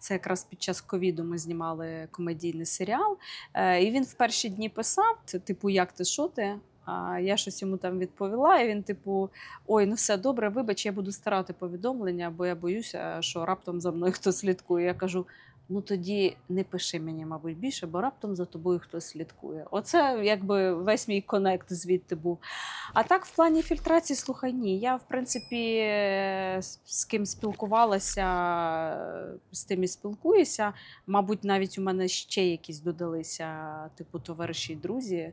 Це якраз під час ковіду ми знімали комедійний серіал. І він в перші дні писав: типу, як ти що ти? А я щось йому там відповіла, і він, типу, ой, ну все добре, вибач, я буду старати повідомлення, бо я боюся, що раптом за мною хтось слідкує. Я кажу: ну тоді не пиши мені, мабуть, більше, бо раптом за тобою хтось слідкує. Оце якби весь мій конект звідти був. А так, в плані фільтрації, слухай, ні. Я, в принципі, з ким спілкувалася, з тим і спілкуюся. Мабуть, навіть у мене ще якісь додалися, типу, товариші, друзі.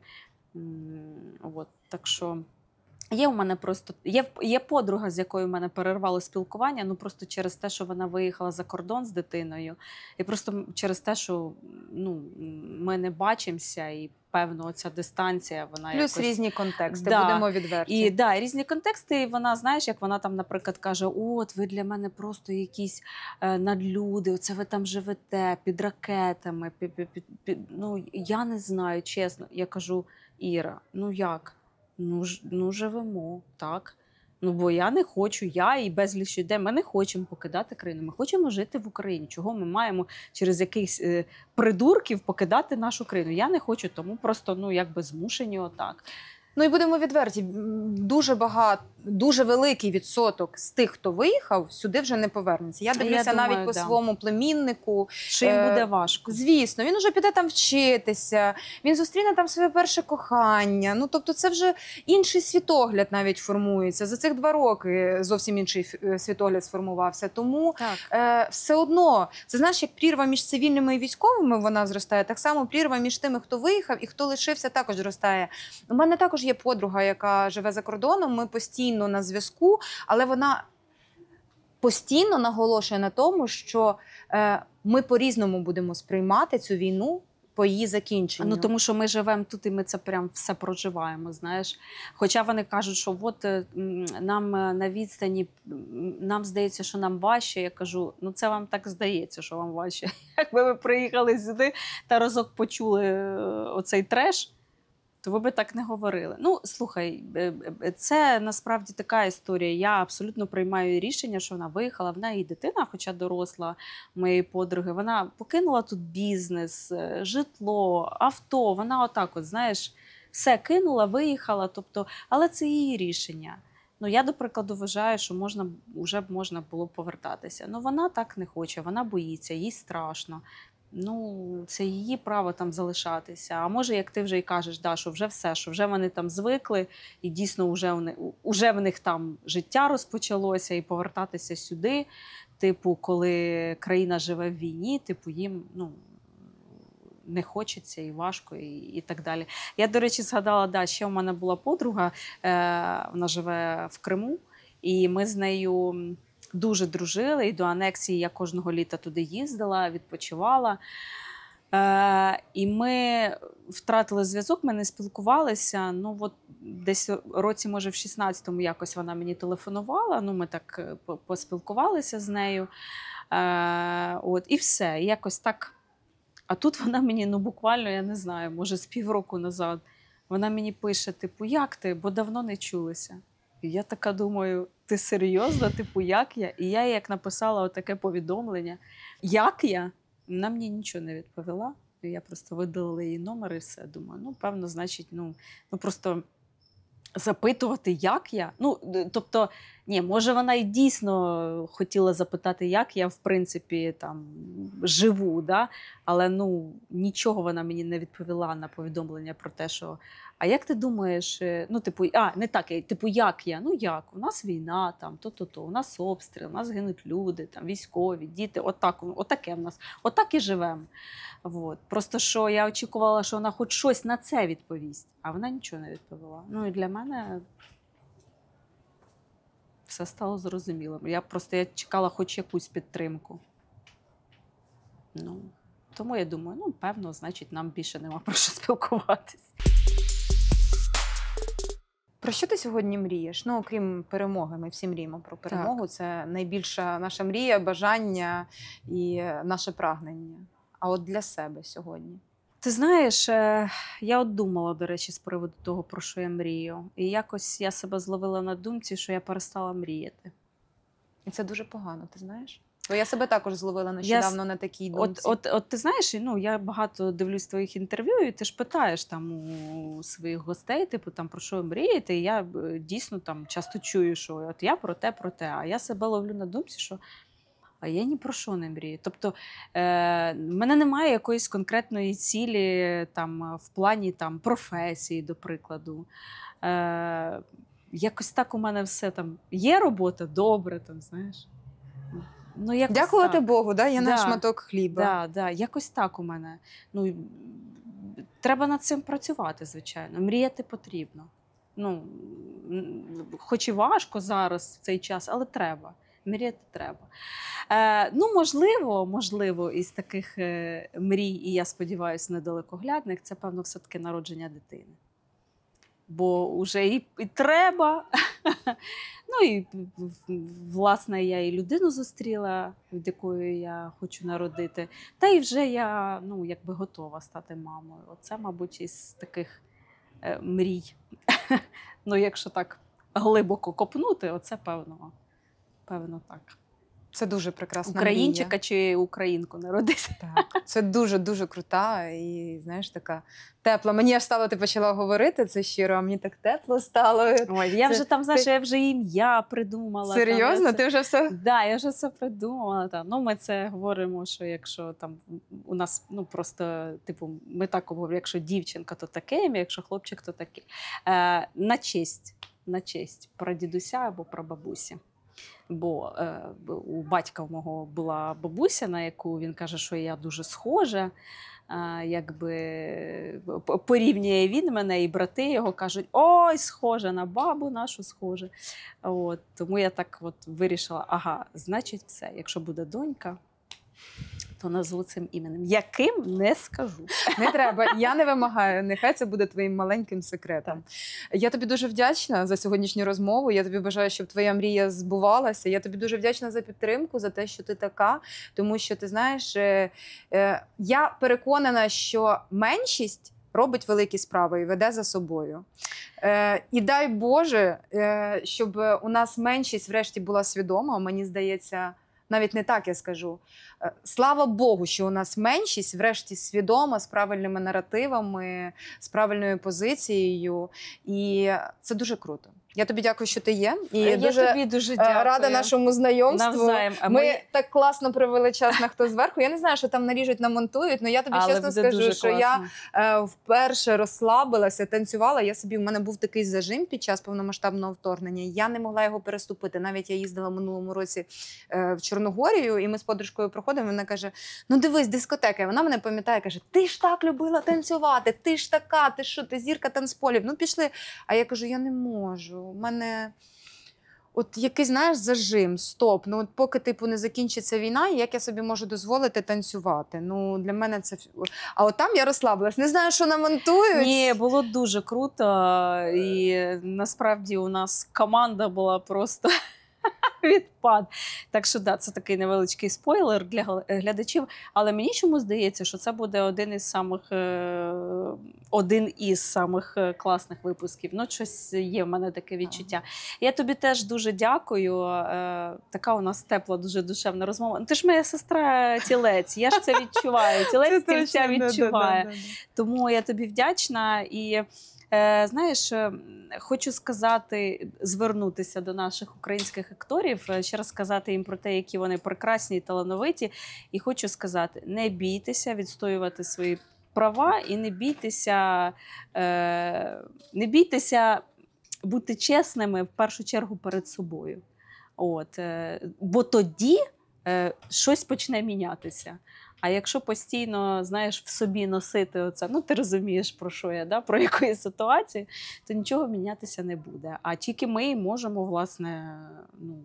От, Так що є у мене просто є є подруга, з якою в мене перервало спілкування, ну просто через те, що вона виїхала за кордон з дитиною, і просто через те, що ну, ми не бачимося і. Певно, ця дистанція, вона Плюс якось... різні контексти, да. будемо відверті. І да, різні контексти, і вона, знаєш, як вона там, наприклад, каже: От, ви для мене просто якісь е, надлюди, оце ви там живете під ракетами. Під, під, під, ну, Я не знаю, чесно. Я кажу, Іра, ну як? Ну ж ну живемо, так? Ну бо я не хочу, я і безліч людей, Ми не хочемо покидати країну. Ми хочемо жити в Україні. Чого ми маємо через якихось е, придурків покидати нашу країну? Я не хочу, тому просто ну якби змушені отак. Ну і будемо відверті. Дуже багато дуже великий відсоток з тих, хто виїхав, сюди вже не повернеться. Я дивлюся Я навіть по да. своєму племіннику. Чим е буде важко? Звісно, він вже піде там вчитися, він зустріне там своє перше кохання. Ну тобто, це вже інший світогляд навіть формується. За цих два роки зовсім інший е, світогляд сформувався. Тому е все одно це знаєш, як прірва між цивільними і військовими вона зростає. Так само прірва між тими, хто виїхав і хто лишився, також зростає. У мене також є подруга, яка живе за кордоном. Ми постійно постійно на зв'язку, але вона постійно наголошує на тому, що е, ми по-різному будемо сприймати цю війну. По її закінченню. Ну тому що ми живемо тут, і ми це прям все проживаємо. Знаєш, хоча вони кажуть, що от е, нам е, на відстані нам здається, що нам важче. Я кажу, ну це вам так здається, що вам важче. Якби ви приїхали сюди та разок почули оцей треш то тобто ви би так не говорили. Ну, слухай, е, е, це насправді така історія. Я абсолютно приймаю рішення, що вона виїхала. В неї дитина, хоча доросла моєї подруги, вона покинула тут бізнес, е, житло, авто. Вона отак, от знаєш, все кинула, виїхала. Тобто, але це її рішення. Ну, я, до прикладу, вважаю, що можна вже б можна було повертатися. Ну вона так не хоче, вона боїться, їй страшно ну це її право там залишатися. А може, як ти вже і кажеш, да, що вже все, що вже вони там звикли, і дійсно вже в них, вже в них там життя розпочалося, і повертатися сюди. Типу, коли країна живе в війні, типу їм ну. Не хочеться і важко, і і так далі. Я, до речі, згадала, да, ще в мене була подруга, е, вона живе в Криму, і ми з нею дуже дружили. І до анексії я кожного літа туди їздила, відпочивала. Е, І ми втратили зв'язок, ми не спілкувалися. Ну, от десь році, може, в 16-му якось вона мені телефонувала. Ну, ми так е, поспілкувалися з нею. Е, от, І все. І якось так. А тут вона мені, ну буквально, я не знаю, може, з півроку назад. Вона мені пише: типу, як ти? Бо давно не чулися. І я така думаю, ти серйозно? Типу, як я? І я як написала отаке повідомлення, як я, вона мені нічого не відповіла. Я просто видалила її номер і все. Думаю, ну, певно, значить, ну, ну просто. Запитувати, як я. Ну, тобто, ні, може, вона і дійсно хотіла запитати, як я, в принципі, там живу, да? але ну, нічого вона мені не відповіла на повідомлення про те, що а як ти думаєш, е, ну, типу, а не так, е, типу, як я? Ну як? У нас війна, там то-то, то у нас обстріл, у нас гинуть люди, там військові, діти. Отак, отаке в нас, отак і живемо. Просто що я очікувала, що вона хоч щось на це відповість, а вона нічого не відповіла. Ну і для мене все стало зрозумілим. Я просто я чекала хоч якусь підтримку. Ну, Тому я думаю, ну певно, значить, нам більше нема про що спілкуватись. Про що ти сьогодні мрієш? Ну, окрім перемоги, ми всі мріємо про перемогу. Так. Це найбільша наша мрія, бажання і е, наше прагнення. А от для себе сьогодні. Ти знаєш, е, я от думала, до речі, з приводу того, про що я мрію. І якось я себе зловила на думці, що я перестала мріяти. І це дуже погано, ти знаєш? Бо я себе також зловила нещодавно я... на такій думці. От, от, от ти знаєш, ну я багато дивлюсь твоїх інтерв'ю, і ти ж питаєш там у своїх гостей, типу там про що ви мрієте. І я е, дійсно там часто чую, що от я про те, про те. А я себе ловлю на думці, що а я ні про що не мрію. Тобто е, в мене немає якоїсь конкретної цілі там в плані там професії, до прикладу. Е, Якось так у мене все там є робота добре, там знаєш. Ну, якось Дякувати так. Богу, да? є да. наш шматок хліба. Да, да. Якось так у мене. Ну, Треба над цим працювати, звичайно. Мріяти потрібно. Ну, Хоч і важко зараз в цей час, але треба. Мріяти треба. Е, Ну, можливо, можливо, із таких е, мрій, і я сподіваюся, недалекоглядних, це певно, все-таки народження дитини бо вже і, і треба. Ну і власне я і людину зустріла, від якої я хочу народити. Та і вже я ну, якби готова стати мамою. Оце, мабуть, із таких е, мрій. Ну, якщо так глибоко копнути, оце певно, певно так. Це дуже прекрасна Українчика мрія. чи українку народитися. Так, це дуже дуже крута і знаєш, така тепла. Мені аж стало ти почала говорити це щиро. а Мені так тепло стало. Ой, я вже там знаєш, ти... я вже ім'я придумала. Серйозно, там, ти вже все? Так, да, я вже все придумала. Там. Ну, ми це говоримо. Що якщо там у нас ну просто типу, ми так говоримо, якщо дівчинка, то таке, ім'я, якщо хлопчик, то таке. Е, На честь, на честь про дідуся або про бабусі. Бо е, у батька у мого була бабуся, на яку він каже, що я дуже схожа. Е, якби Порівнює він мене, і брати його кажуть, ой, схожа на бабу нашу схоже. От, Тому я так от вирішила: ага, значить, все, якщо буде донька то назву цим іменем. Яким не скажу. Не треба. Я не вимагаю. Нехай це буде твоїм маленьким секретом. Я тобі дуже вдячна за сьогоднішню розмову. Я тобі бажаю, щоб твоя мрія збувалася. Я тобі дуже вдячна за підтримку, за те, що ти така. Тому що ти знаєш, е, е, я переконана, що меншість. Робить великі справи і веде за собою. Е, І дай Боже, е, щоб у нас меншість, врешті, була свідома. Мені здається, навіть не так я скажу. Е, слава Богу, що у нас меншість, врешті, свідома з правильними наративами, з правильною позицією, і це дуже круто. Я тобі дякую, що ти є. І я дуже, тобі дуже е, дякую. рада нашому знайомству. А ми... ми так класно провели час на хто зверху. Я не знаю, що там наріжуть, намонтують, але я тобі але чесно скажу, що класно. я е, вперше розслабилася, танцювала. Я собі в мене був такий зажим під час повномасштабного вторгнення. Я не могла його переступити. Навіть я їздила минулому році е, в Чорногорію, і ми з подружкою проходимо. Вона каже: Ну дивись, дискотека. вона мене пам'ятає, каже: Ти ж так любила танцювати, ти ж така, ти що, ти зірка танцполів. Ну пішли. А я кажу, я не можу. У мене от якийсь знаєш, зажим, стоп. Ну от поки типу не закінчиться війна, як я собі можу дозволити танцювати. Ну для мене це а от там я розслабилась. Не знаю, що намонтують. Ні, було дуже круто, і насправді у нас команда була просто. відпад. Так що да, це такий невеличкий спойлер для глядачів. Але мені чому здається, що це буде один із самих е, один із самих е, класних випусків. Ну, щось є в мене таке відчуття. Я тобі теж дуже дякую. Е, така у нас тепла, дуже душевна розмова. Ти ж моя сестра тілець. Я ж це відчуваю. Тілець тільця відчуває. Тому я тобі вдячна і. Е, знаєш, е, хочу сказати, звернутися до наших українських акторів, е, ще раз сказати їм про те, які вони прекрасні і талановиті. І хочу сказати: не бійтеся відстоювати свої права і не бійтеся, не бійтеся бути чесними в першу чергу перед собою. От, Бо тоді щось почне мінятися. А якщо постійно знаєш в собі носити оце, ну ти розумієш, про що я да, про якої ситуації, то нічого мінятися не буде. А тільки ми можемо власне ну,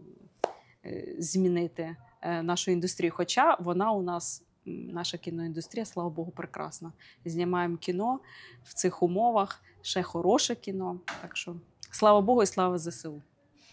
е, змінити е, нашу індустрію. Хоча вона у нас. Наша кіноіндустрія, слава Богу, прекрасна. Знімаємо кіно в цих умовах. Ще хороше кіно. Так що слава Богу, і слава ЗСУ.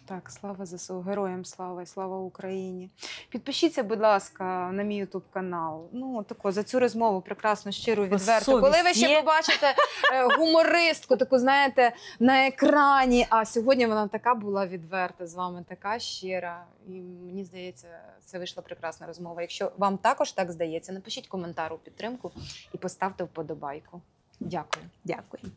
Так, слава ЗСУ, героям слава і слава Україні. Підпишіться, будь ласка, на мій ютуб канал. Ну тако за цю розмову прекрасно, щиро, відверто. Коли ви ще побачите е, гумористку, таку знаєте, на екрані. А сьогодні вона така була відверта з вами, така щира. І мені здається, це вийшла прекрасна розмова. Якщо вам також так здається, напишіть коментар у підтримку і поставте вподобайку. Дякую, дякую.